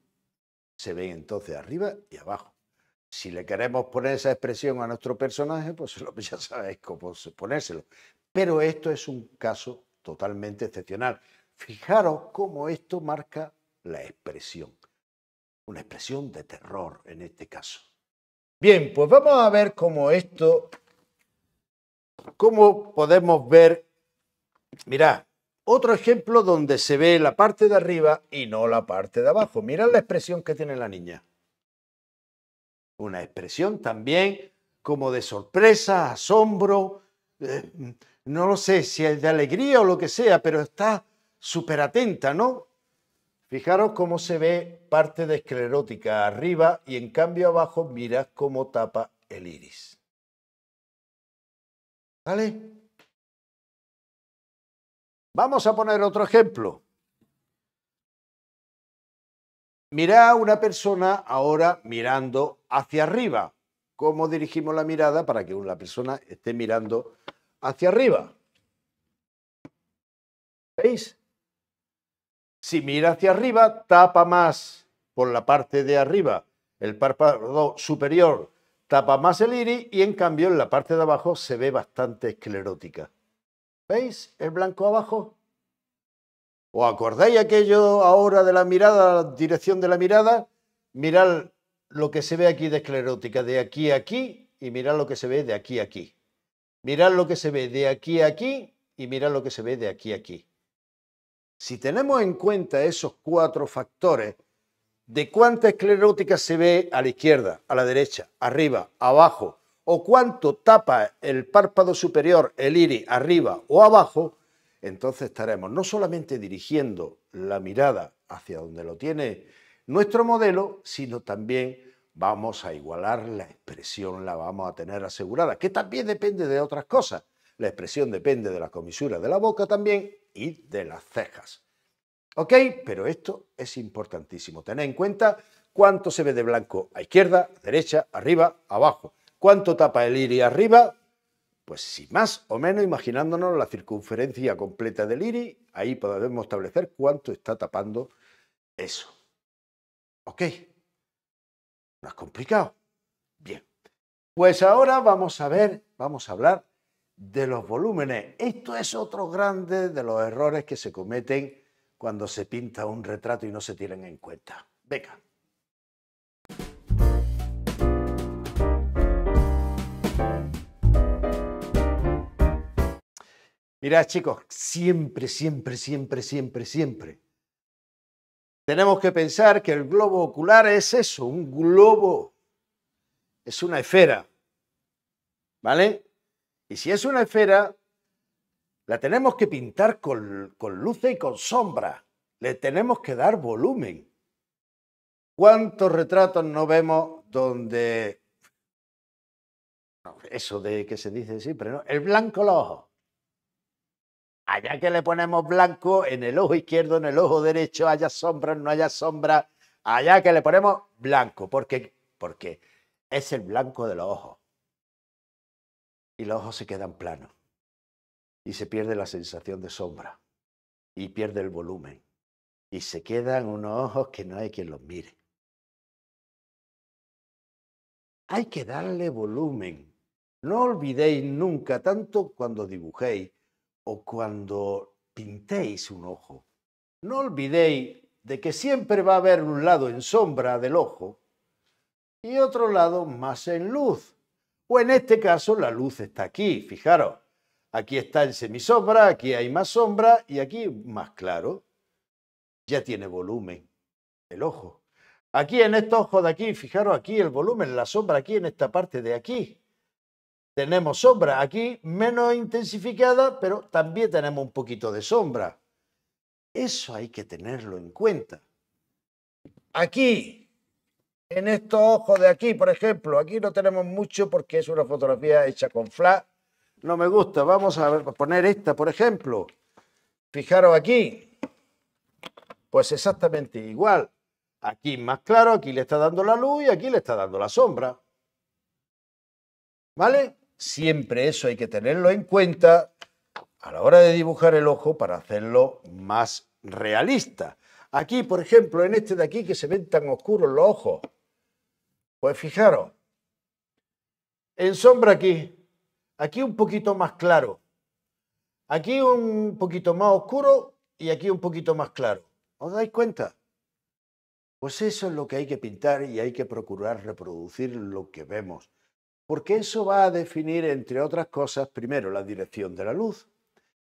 se ve entonces arriba y abajo. Si le queremos poner esa expresión a nuestro personaje, pues ya sabéis cómo ponérselo. Pero esto es un caso totalmente excepcional. Fijaros cómo esto marca la expresión una expresión de terror en este caso. Bien, pues vamos a ver cómo esto, cómo podemos ver, Mira otro ejemplo donde se ve la parte de arriba y no la parte de abajo. Mira la expresión que tiene la niña. Una expresión también como de sorpresa, asombro, eh, no lo sé si es de alegría o lo que sea, pero está súper atenta, ¿no? Fijaros cómo se ve parte de esclerótica arriba y en cambio abajo mirad cómo tapa el iris. ¿Vale? Vamos a poner otro ejemplo. Mirá a una persona ahora mirando hacia arriba. ¿Cómo dirigimos la mirada para que una persona esté mirando hacia arriba? ¿Veis? Si mira hacia arriba, tapa más por la parte de arriba. El párpado superior tapa más el iris y en cambio en la parte de abajo se ve bastante esclerótica. ¿Veis el blanco abajo? ¿O acordáis aquello ahora de la mirada, la dirección de la mirada? Mirad lo que se ve aquí de esclerótica, de aquí a aquí, y mirad lo que se ve de aquí a aquí. Mirad lo que se ve de aquí a aquí y mirad lo que se ve de aquí a aquí. Si tenemos en cuenta esos cuatro factores, de cuánta esclerótica se ve a la izquierda, a la derecha, arriba, abajo, o cuánto tapa el párpado superior, el iris, arriba o abajo, entonces estaremos no solamente dirigiendo la mirada hacia donde lo tiene nuestro modelo, sino también vamos a igualar la expresión, la vamos a tener asegurada, que también depende de otras cosas. La expresión depende de la comisura de la boca también y de las cejas. ¿Ok? Pero esto es importantísimo. Tened en cuenta cuánto se ve de blanco a izquierda, derecha, arriba, abajo. ¿Cuánto tapa el iris arriba? Pues si más o menos, imaginándonos la circunferencia completa del iris, ahí podemos establecer cuánto está tapando eso. ¿Ok? ¿No es complicado? Bien. Pues ahora vamos a ver, vamos a hablar de los volúmenes. Esto es otro grande de los errores que se cometen cuando se pinta un retrato y no se tienen en cuenta. Venga. Mirad chicos, siempre, siempre, siempre, siempre, siempre. Tenemos que pensar que el globo ocular es eso, un globo, es una esfera. ¿Vale? Y si es una esfera, la tenemos que pintar con, con luces y con sombra. Le tenemos que dar volumen. ¿Cuántos retratos no vemos donde... Eso de que se dice siempre, ¿no? El blanco los ojos. Allá que le ponemos blanco en el ojo izquierdo, en el ojo derecho, haya sombra, no haya sombra. Allá que le ponemos blanco. porque Porque es el blanco de los ojos y los ojos se quedan planos y se pierde la sensación de sombra y pierde el volumen y se quedan unos ojos que no hay quien los mire. Hay que darle volumen. No olvidéis nunca, tanto cuando dibujéis o cuando pintéis un ojo, no olvidéis de que siempre va a haber un lado en sombra del ojo y otro lado más en luz. O pues en este caso, la luz está aquí, fijaros. Aquí está en semisombra, aquí hay más sombra y aquí más claro. Ya tiene volumen el ojo. Aquí en este ojo de aquí, fijaros aquí el volumen, la sombra aquí en esta parte de aquí. Tenemos sombra aquí menos intensificada, pero también tenemos un poquito de sombra. Eso hay que tenerlo en cuenta. Aquí en estos ojos de aquí, por ejemplo. Aquí no tenemos mucho porque es una fotografía hecha con flash. No me gusta. Vamos a, poner esta, por ejemplo. Fijaros aquí. Pues exactamente igual. Aquí más claro, aquí le está dando la luz y aquí le está dando la sombra. ¿Vale? Siempre eso hay que tenerlo en cuenta a la hora de dibujar el ojo para hacerlo más realista. Aquí, por ejemplo, en este de aquí que se ven tan oscuros los ojos, pues fijaros, en sombra aquí, aquí un poquito más claro, aquí un poquito más oscuro y aquí un poquito más claro. ¿Os dais cuenta? Pues eso es lo que hay que pintar y hay que procurar reproducir lo que vemos, porque eso va a definir, entre otras cosas, primero la dirección de la luz.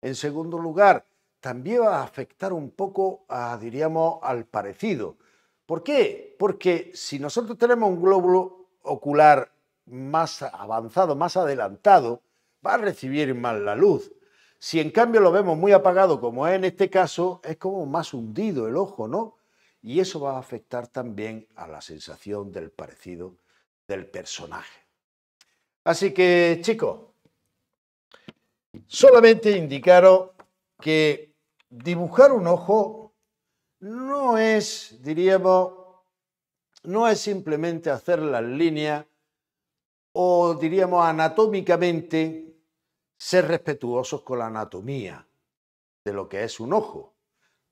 En segundo lugar, también va a afectar un poco, a, diríamos, al parecido, ¿Por qué? Porque si nosotros tenemos un glóbulo ocular más avanzado, más adelantado, va a recibir más la luz. Si en cambio lo vemos muy apagado, como es en este caso, es como más hundido el ojo, ¿no? Y eso va a afectar también a la sensación del parecido del personaje. Así que, chicos, solamente indicaros que dibujar un ojo no es, diríamos, no es simplemente hacer las líneas o, diríamos, anatómicamente ser respetuosos con la anatomía de lo que es un ojo.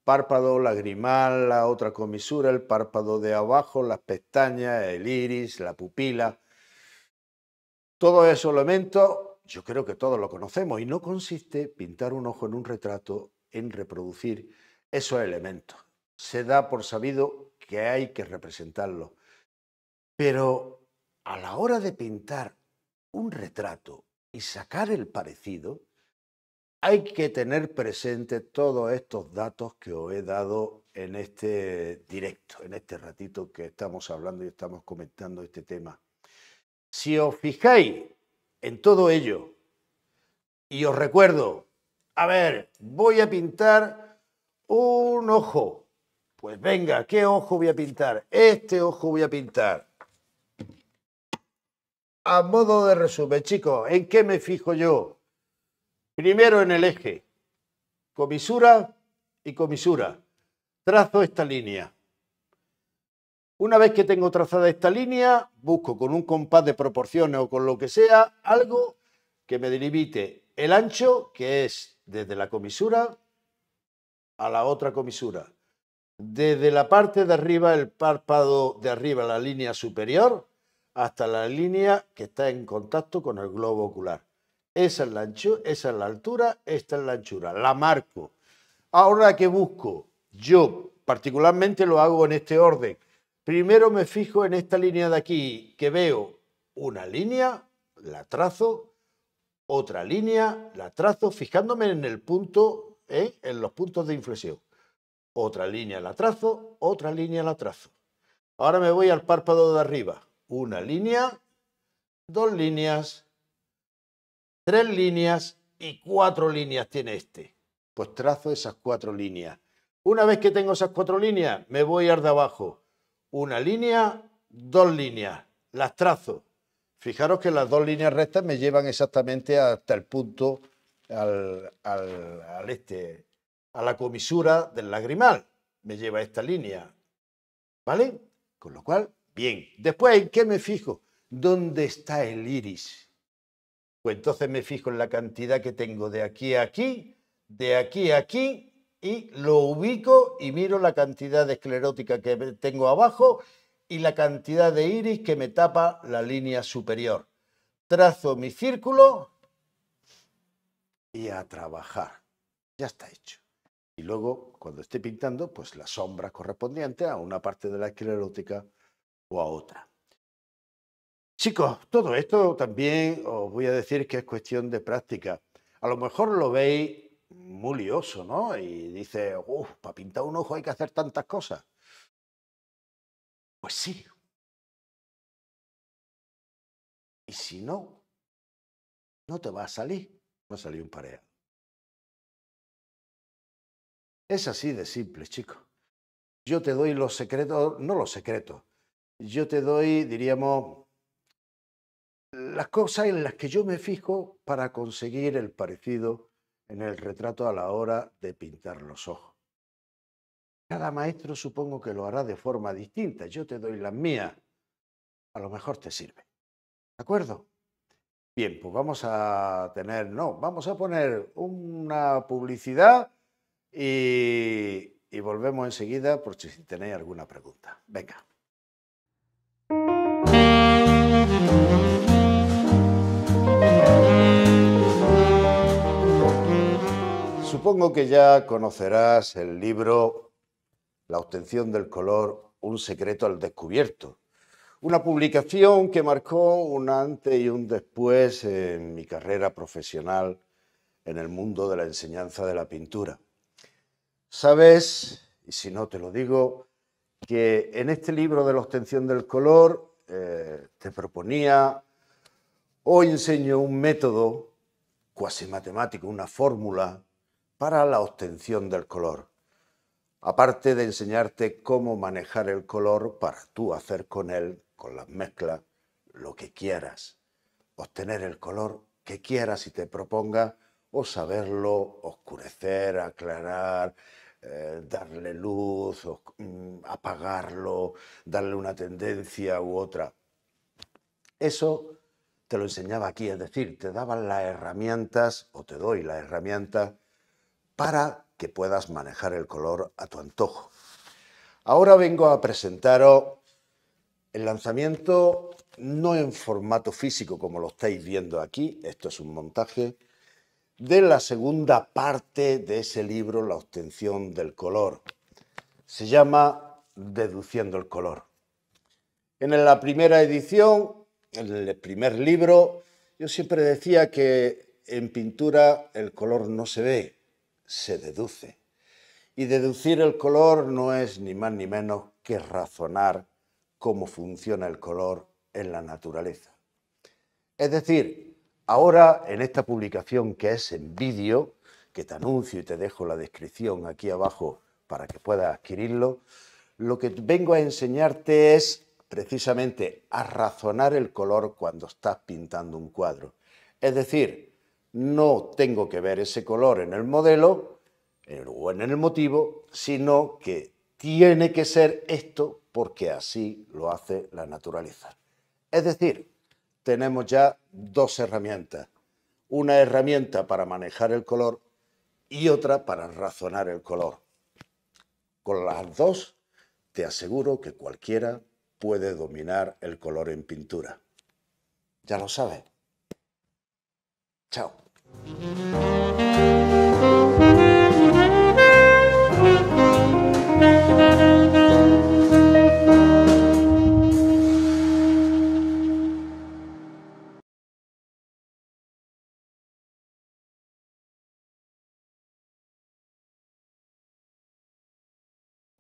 Párpado, lagrimal, la otra comisura, el párpado de abajo, las pestañas, el iris, la pupila. Todos esos elementos yo creo que todos lo conocemos y no consiste pintar un ojo en un retrato en reproducir esos elementos se da por sabido que hay que representarlo. Pero a la hora de pintar un retrato y sacar el parecido, hay que tener presente todos estos datos que os he dado en este directo, en este ratito que estamos hablando y estamos comentando este tema. Si os fijáis en todo ello, y os recuerdo, a ver, voy a pintar un ojo, pues venga, ¿qué ojo voy a pintar? Este ojo voy a pintar. A modo de resumen, chicos, ¿en qué me fijo yo? Primero en el eje. Comisura y comisura. Trazo esta línea. Una vez que tengo trazada esta línea, busco con un compás de proporciones o con lo que sea algo que me delimite el ancho, que es desde la comisura a la otra comisura desde la parte de arriba, el párpado de arriba, la línea superior, hasta la línea que está en contacto con el globo ocular. Esa es la, esa es la altura, esta es la anchura, la marco. Ahora que busco, yo particularmente lo hago en este orden. Primero me fijo en esta línea de aquí, que veo una línea, la trazo, otra línea, la trazo, fijándome en el punto, ¿eh? en los puntos de inflexión otra línea la trazo, otra línea la trazo. Ahora me voy al párpado de arriba. Una línea, dos líneas, tres líneas y cuatro líneas tiene este. Pues trazo esas cuatro líneas. Una vez que tengo esas cuatro líneas, me voy al de abajo. Una línea, dos líneas, las trazo. Fijaros que las dos líneas rectas me llevan exactamente hasta el punto, al, al este, a la comisura del lagrimal. Me lleva esta línea. ¿Vale? Con lo cual, bien. Después, ¿en qué me fijo? ¿Dónde está el iris? Pues entonces me fijo en la cantidad que tengo de aquí a aquí, de aquí a aquí, y lo ubico y miro la cantidad de esclerótica que tengo abajo y la cantidad de iris que me tapa la línea superior. Trazo mi círculo y a trabajar. Ya está hecho y luego, cuando esté pintando, pues la sombra correspondiente a una parte de la esclerótica o a otra. Chicos, todo esto también os voy a decir que es cuestión de práctica. A lo mejor lo veis muy lioso, ¿no? Y dice, uff, para pintar un ojo hay que hacer tantas cosas. Pues sí. Y si no, no te va a salir. no a salir un pareado. Es así de simple, chico. Yo te doy los secretos, no los secretos, yo te doy, diríamos, las cosas en las que yo me fijo para conseguir el parecido en el retrato a la hora de pintar los ojos. Cada maestro supongo que lo hará de forma distinta. Yo te doy las mías. A lo mejor te sirve. ¿De acuerdo? Bien, pues vamos a tener, no, vamos a poner una publicidad y, volvemos enseguida por si tenéis alguna pregunta. Venga. Supongo que ya conocerás el libro La obtención del color, un secreto al descubierto. Una publicación que marcó un antes y un después en mi carrera profesional en el mundo de la enseñanza de la pintura. Sabes, y si no te lo digo, que en este libro de la obtención del color eh, te proponía o enseño un método cuasi matemático, una fórmula para la obtención del color. Aparte de enseñarte cómo manejar el color para tú hacer con él, con las mezclas, lo que quieras. Obtener el color que quieras y te proponga o saberlo oscurecer, aclarar, eh, darle luz, o, mm, apagarlo, darle una tendencia u otra. Eso te lo enseñaba aquí, es decir, te daban las herramientas, o te doy las herramientas, para que puedas manejar el color a tu antojo. Ahora vengo a presentaros el lanzamiento no en formato físico como lo estáis viendo aquí, esto es un montaje, de la segunda parte de ese libro, La obtención del color. Se llama Deduciendo el color. En la primera edición, en el primer libro, yo siempre decía que en pintura el color no se ve, se deduce. Y deducir el color no es ni más ni menos que razonar cómo funciona el color en la naturaleza. Es decir, Ahora, en esta publicación que es en vídeo, que te anuncio y te dejo la descripción aquí abajo para que puedas adquirirlo, lo que vengo a enseñarte es precisamente a razonar el color cuando estás pintando un cuadro. Es decir, no tengo que ver ese color en el modelo o en el motivo, sino que tiene que ser esto porque así lo hace la naturaleza. Es decir, tenemos ya dos herramientas. Una herramienta para manejar el color y otra para razonar el color. Con las dos te aseguro que cualquiera puede dominar el color en pintura. Ya lo sabes. Chao.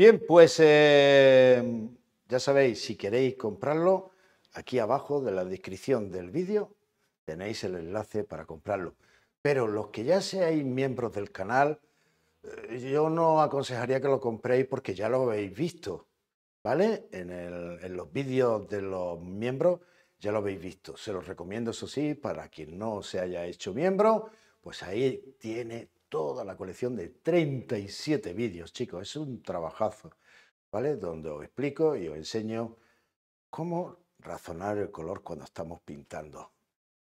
Bien, pues eh, ya sabéis, si queréis comprarlo, aquí abajo de la descripción del vídeo tenéis el enlace para comprarlo. Pero los que ya seáis miembros del canal, eh, yo no aconsejaría que lo compréis porque ya lo habéis visto, ¿vale? En, en los vídeos de los miembros ya lo habéis visto. Se los recomiendo, eso sí, para quien no se haya hecho miembro, pues ahí tiene toda la colección de 37 vídeos, chicos. Es un trabajazo, ¿vale? Donde os explico y os enseño cómo razonar el color cuando estamos pintando.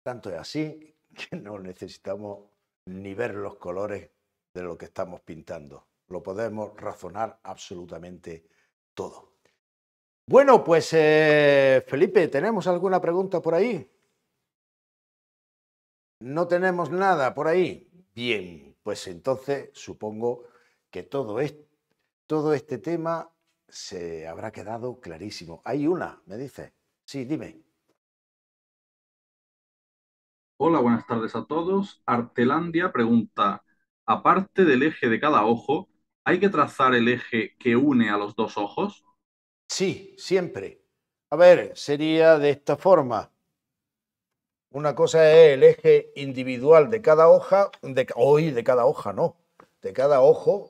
Tanto es así que no necesitamos ni ver los colores de lo que estamos pintando. Lo podemos razonar absolutamente todo. Bueno, pues eh, Felipe, ¿tenemos alguna pregunta por ahí? No tenemos nada por ahí. Bien, pues entonces supongo que todo, este tema se habrá quedado clarísimo. Hay una, me dice. Sí, dime. Hola, buenas tardes a todos. Artelandia pregunta, aparte del eje de cada ojo, ¿hay que trazar el eje que une a los dos ojos? Sí, siempre. A ver, sería de esta forma. Una cosa es el eje individual de cada hoja, de, hoy de cada hoja no, de cada ojo.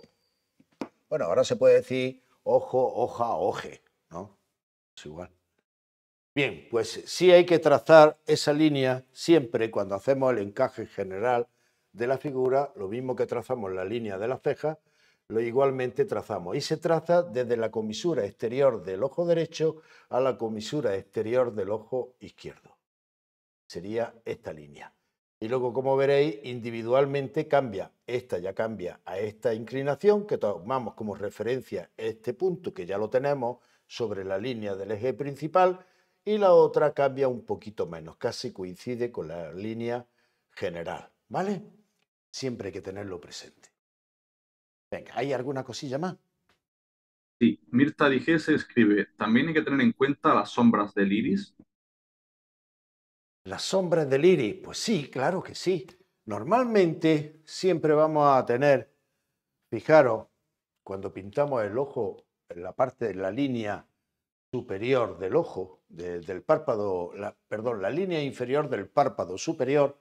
Bueno, ahora se puede decir ojo, hoja, oje, ¿no? Es igual. Bien, pues sí hay que trazar esa línea siempre cuando hacemos el encaje general de la figura, lo mismo que trazamos la línea de la ceja, lo igualmente trazamos. Y se traza desde la comisura exterior del ojo derecho a la comisura exterior del ojo izquierdo sería esta línea. Y luego, como veréis, individualmente cambia. Esta ya cambia a esta inclinación que tomamos como referencia este punto que ya lo tenemos sobre la línea del eje principal y la otra cambia un poquito menos, casi coincide con la línea general, ¿vale? Siempre hay que tenerlo presente. Venga, ¿hay alguna cosilla más? Sí, Mirta se escribe, también hay que tener en cuenta las sombras del iris las sombras del iris. Pues sí, claro que sí. Normalmente siempre vamos a tener, fijaros, cuando pintamos el ojo, la parte de la línea superior del ojo, del párpado, perdón, la línea inferior del párpado superior,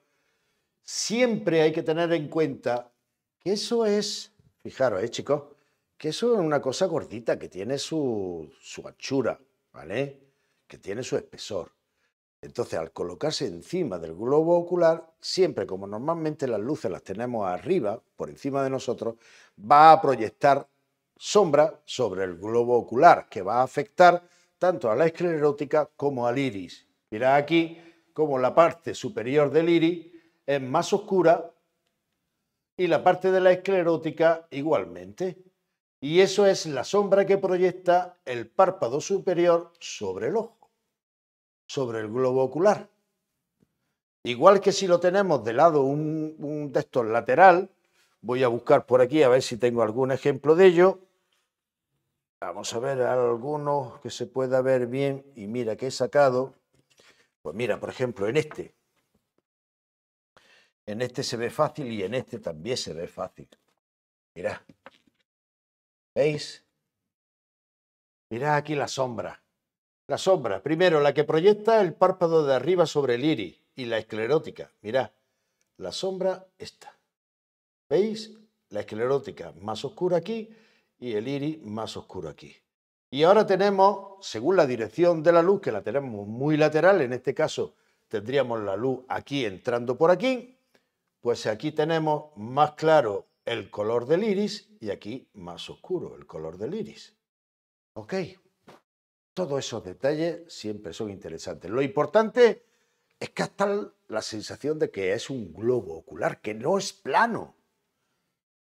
siempre hay que tener en cuenta que eso es, fijaros, eh, chicos, que eso es una cosa gordita que tiene su, su anchura, ¿vale? Que tiene su espesor. Entonces, al colocarse encima del globo ocular, siempre como normalmente las luces las tenemos arriba, por encima de nosotros, va a proyectar sombra sobre el globo ocular, que va a afectar tanto a la esclerótica como al iris. Mirad aquí como la parte superior del iris es más oscura y la parte de la esclerótica igualmente. Y eso es la sombra que proyecta el párpado superior sobre el ojo sobre el globo ocular. Igual que si lo tenemos de lado un, texto lateral, voy a buscar por aquí a ver si tengo algún ejemplo de ello. Vamos a ver alguno que se pueda ver bien. Y mira que he sacado. Pues mira, por ejemplo, en este. En este se ve fácil y en este también se ve fácil. Mirad. ¿Veis? Mirad aquí la sombra. La sombra, primero, la que proyecta el párpado de arriba sobre el iris y la esclerótica. Mirad, la sombra está. ¿Veis? La esclerótica más oscura aquí y el iris más oscuro aquí. Y ahora tenemos, según la dirección de la luz, que la tenemos muy lateral, en este caso tendríamos la luz aquí entrando por aquí, pues aquí tenemos más claro el color del iris y aquí más oscuro el color del iris. ¿Ok? Todos esos detalles siempre son interesantes. Lo importante es que hasta la sensación de que es un globo ocular, que no es plano.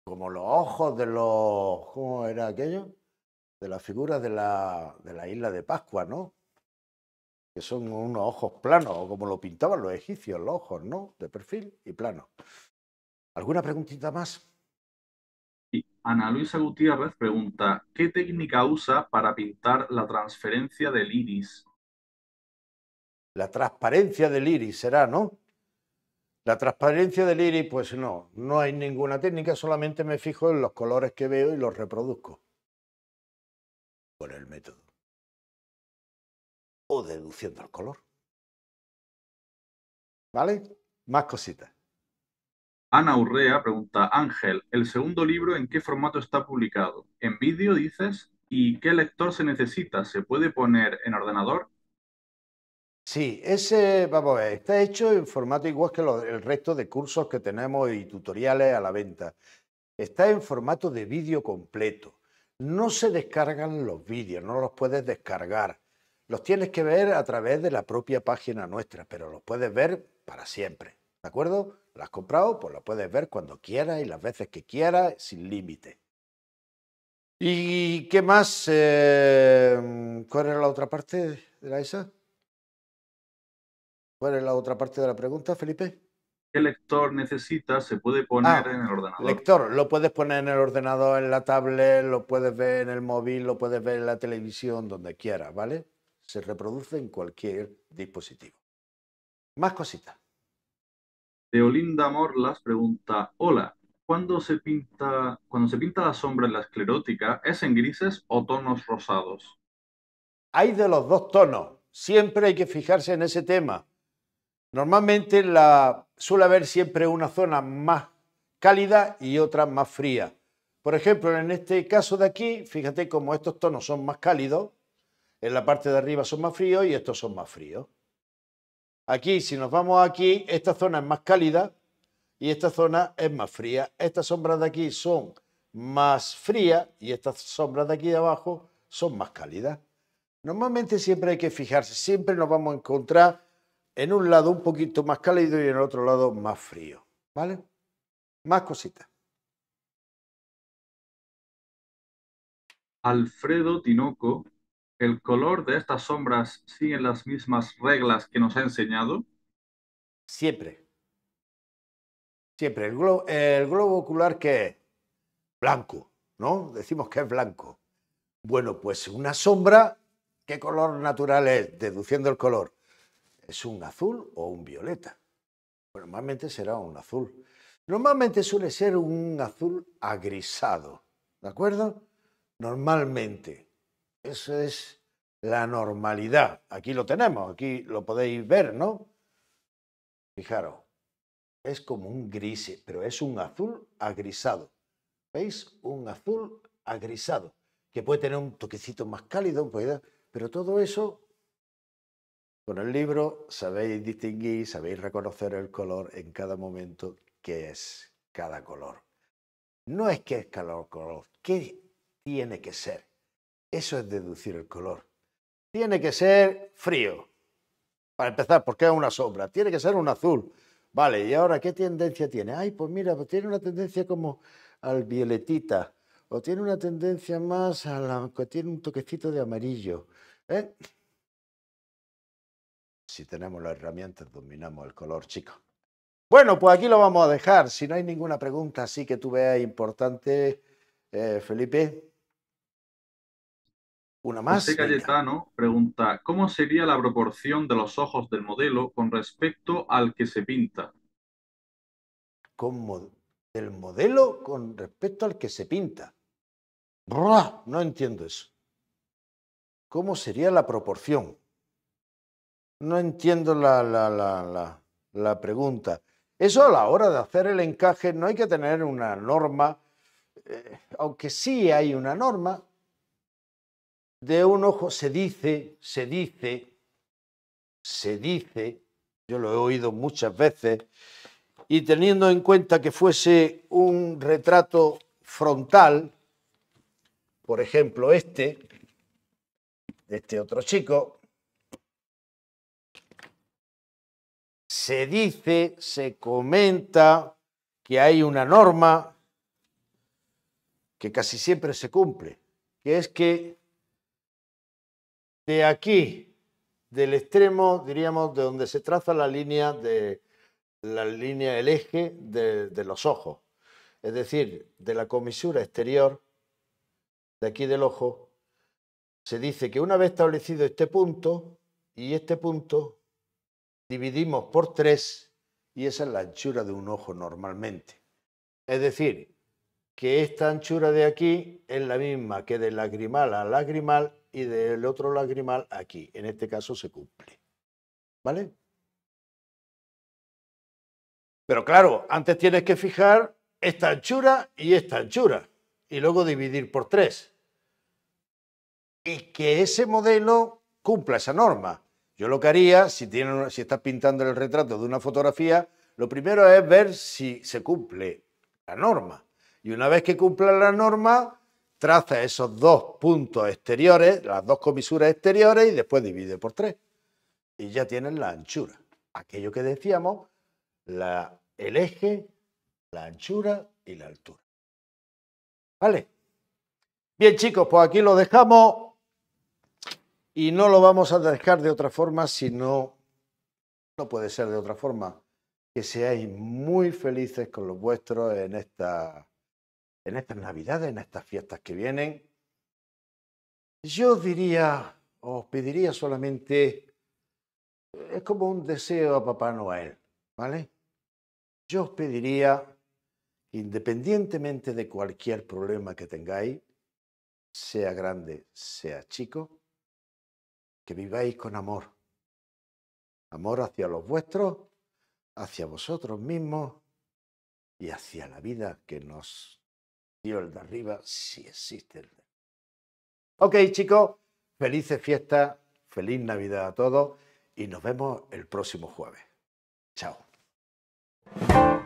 Como los ojos de los... ¿Cómo era aquello? De las figuras de la, isla de Pascua, ¿no? Que son unos ojos planos, como lo pintaban los egipcios, los ojos, ¿no? De perfil y plano. ¿Alguna preguntita más? Ana Luisa Gutiérrez pregunta, ¿qué técnica usa para pintar la transferencia del iris? La transparencia del iris será, ¿no? La transparencia del iris, pues no, no hay ninguna técnica, solamente me fijo en los colores que veo y los reproduzco. Con el método. O deduciendo el color. ¿Vale? Más cositas. Ana Urrea pregunta, Ángel, ¿el segundo libro en qué formato está publicado? ¿En vídeo, dices? ¿Y qué lector se necesita? ¿Se puede poner en ordenador? Sí, ese, vamos a ver, está hecho en formato igual que el resto de cursos que tenemos y tutoriales a la venta. Está en formato de vídeo completo. No se descargan los vídeos, no los puedes descargar. Los tienes que ver a través de la propia página nuestra, pero los puedes ver para siempre. ¿De acuerdo? ¿La has comprado, pues la puedes ver cuando quieras y las veces que quieras, sin límite. ¿Y qué más? Em, ¿Cuál era la otra parte de la ESA? ¿Cuál es la otra parte de la pregunta, Felipe? ¿Qué lector necesita? Se puede poner ah, en el ordenador. Lector, lo puedes poner en el ordenador, en la tablet, lo puedes ver en el móvil, lo puedes ver en la televisión, donde quieras, ¿vale? Se reproduce en cualquier dispositivo. Más cositas. Olinda Morlas pregunta, hola, ¿cuándo se pinta, cuando se pinta la sombra en la esclerótica, ¿es en grises o tonos rosados? Hay de los dos tonos, siempre hay que fijarse en ese tema. Normalmente suele haber siempre una zona más cálida y otra más fría. Por ejemplo, en este caso de aquí, fíjate cómo estos tonos son más cálidos, en la parte de arriba son más fríos y estos son más fríos. Aquí, si nos vamos aquí, esta zona es más cálida y esta zona es más fría. Estas sombras de aquí son más frías y estas sombras de aquí de abajo son más cálidas. Normalmente siempre hay que fijarse, siempre nos vamos a encontrar en un lado un poquito más cálido y en el otro lado más frío. ¿Vale? Más cositas. Alfredo Tinoco el color de estas sombras sigue las mismas reglas que nos ha enseñado? Siempre. Siempre. El globo, ocular que es blanco, ¿no? Decimos que es blanco. Bueno, pues una sombra, ¿qué color natural es? Deduciendo el color. ¿Es un azul o un violeta? normalmente será un azul. Normalmente suele ser un azul agrisado, ¿de acuerdo? Normalmente. Eso es la normalidad. Aquí lo tenemos, aquí lo podéis ver, ¿no? Fijaros, es como un gris, pero es un azul agrisado. ¿Veis? Un azul agrisado, que puede tener un toquecito más cálido, pues, pero todo eso, con el libro sabéis distinguir, sabéis reconocer el color en cada momento que es cada color. No es que es calor, color, ¿qué tiene que ser? Eso es deducir el color. Tiene que ser frío, para empezar, porque es una sombra. Tiene que ser un azul. Vale, ¿y ahora qué tendencia tiene? Ay, pues mira, pues tiene una tendencia como al violetita, o tiene una tendencia más a la que tiene un toquecito de amarillo. ¿eh? Si tenemos las herramientas, dominamos el color, chicos. Bueno, pues aquí lo vamos a dejar. Si no hay ninguna pregunta así que tú veas importante, eh, Felipe, una más. José Cayetano pregunta, ¿cómo sería la proporción de los ojos del modelo con respecto al que se pinta? ¿Cómo el modelo con respecto al que se pinta. No entiendo eso. ¿Cómo sería la proporción? No entiendo la, pregunta. Eso a la hora de hacer el encaje no hay que tener una norma, eh, aunque sí hay una norma, de un ojo se dice, se dice, se dice, yo lo he oído muchas veces, y teniendo en cuenta que fuese un retrato frontal, por ejemplo este, este otro chico, se dice, se comenta que hay una norma que casi siempre se cumple, que es que de aquí, del extremo, diríamos, de donde se traza la línea, de, la línea el eje de, los ojos. Es decir, de la comisura exterior, de aquí del ojo, se dice que una vez establecido este punto y este punto, dividimos por tres y esa es la anchura de un ojo normalmente. Es decir, que esta anchura de aquí es la misma que de lagrimal a lagrimal y del otro lagrimal aquí. En este caso se cumple. ¿Vale? Pero claro, antes tienes que fijar esta anchura y esta anchura y luego dividir por tres. Y que ese modelo cumpla esa norma. Yo lo que haría, si, tiene, si estás pintando el retrato de una fotografía, lo primero es ver si se cumple la norma. Y una vez que cumpla la norma, traza esos dos puntos exteriores, las dos comisuras exteriores y después divide por tres. Y ya tienen la anchura. Aquello que decíamos, la, el eje, la anchura y la altura. ¿Vale? Bien chicos, pues aquí lo dejamos y no lo vamos a dejar de otra forma, sino, no puede ser de otra forma, que seáis muy felices con los vuestros en esta en estas navidades, en estas fiestas que vienen, yo diría, os pediría solamente, es como un deseo a Papá Noel, ¿vale? Yo os pediría, independientemente de cualquier problema que tengáis, sea grande, sea chico, que viváis con amor. Amor hacia los vuestros, hacia vosotros mismos y hacia la vida que nos Dios el de arriba, si existe Ok, chicos, felices fiestas, feliz Navidad a todos y nos vemos el próximo jueves. Chao.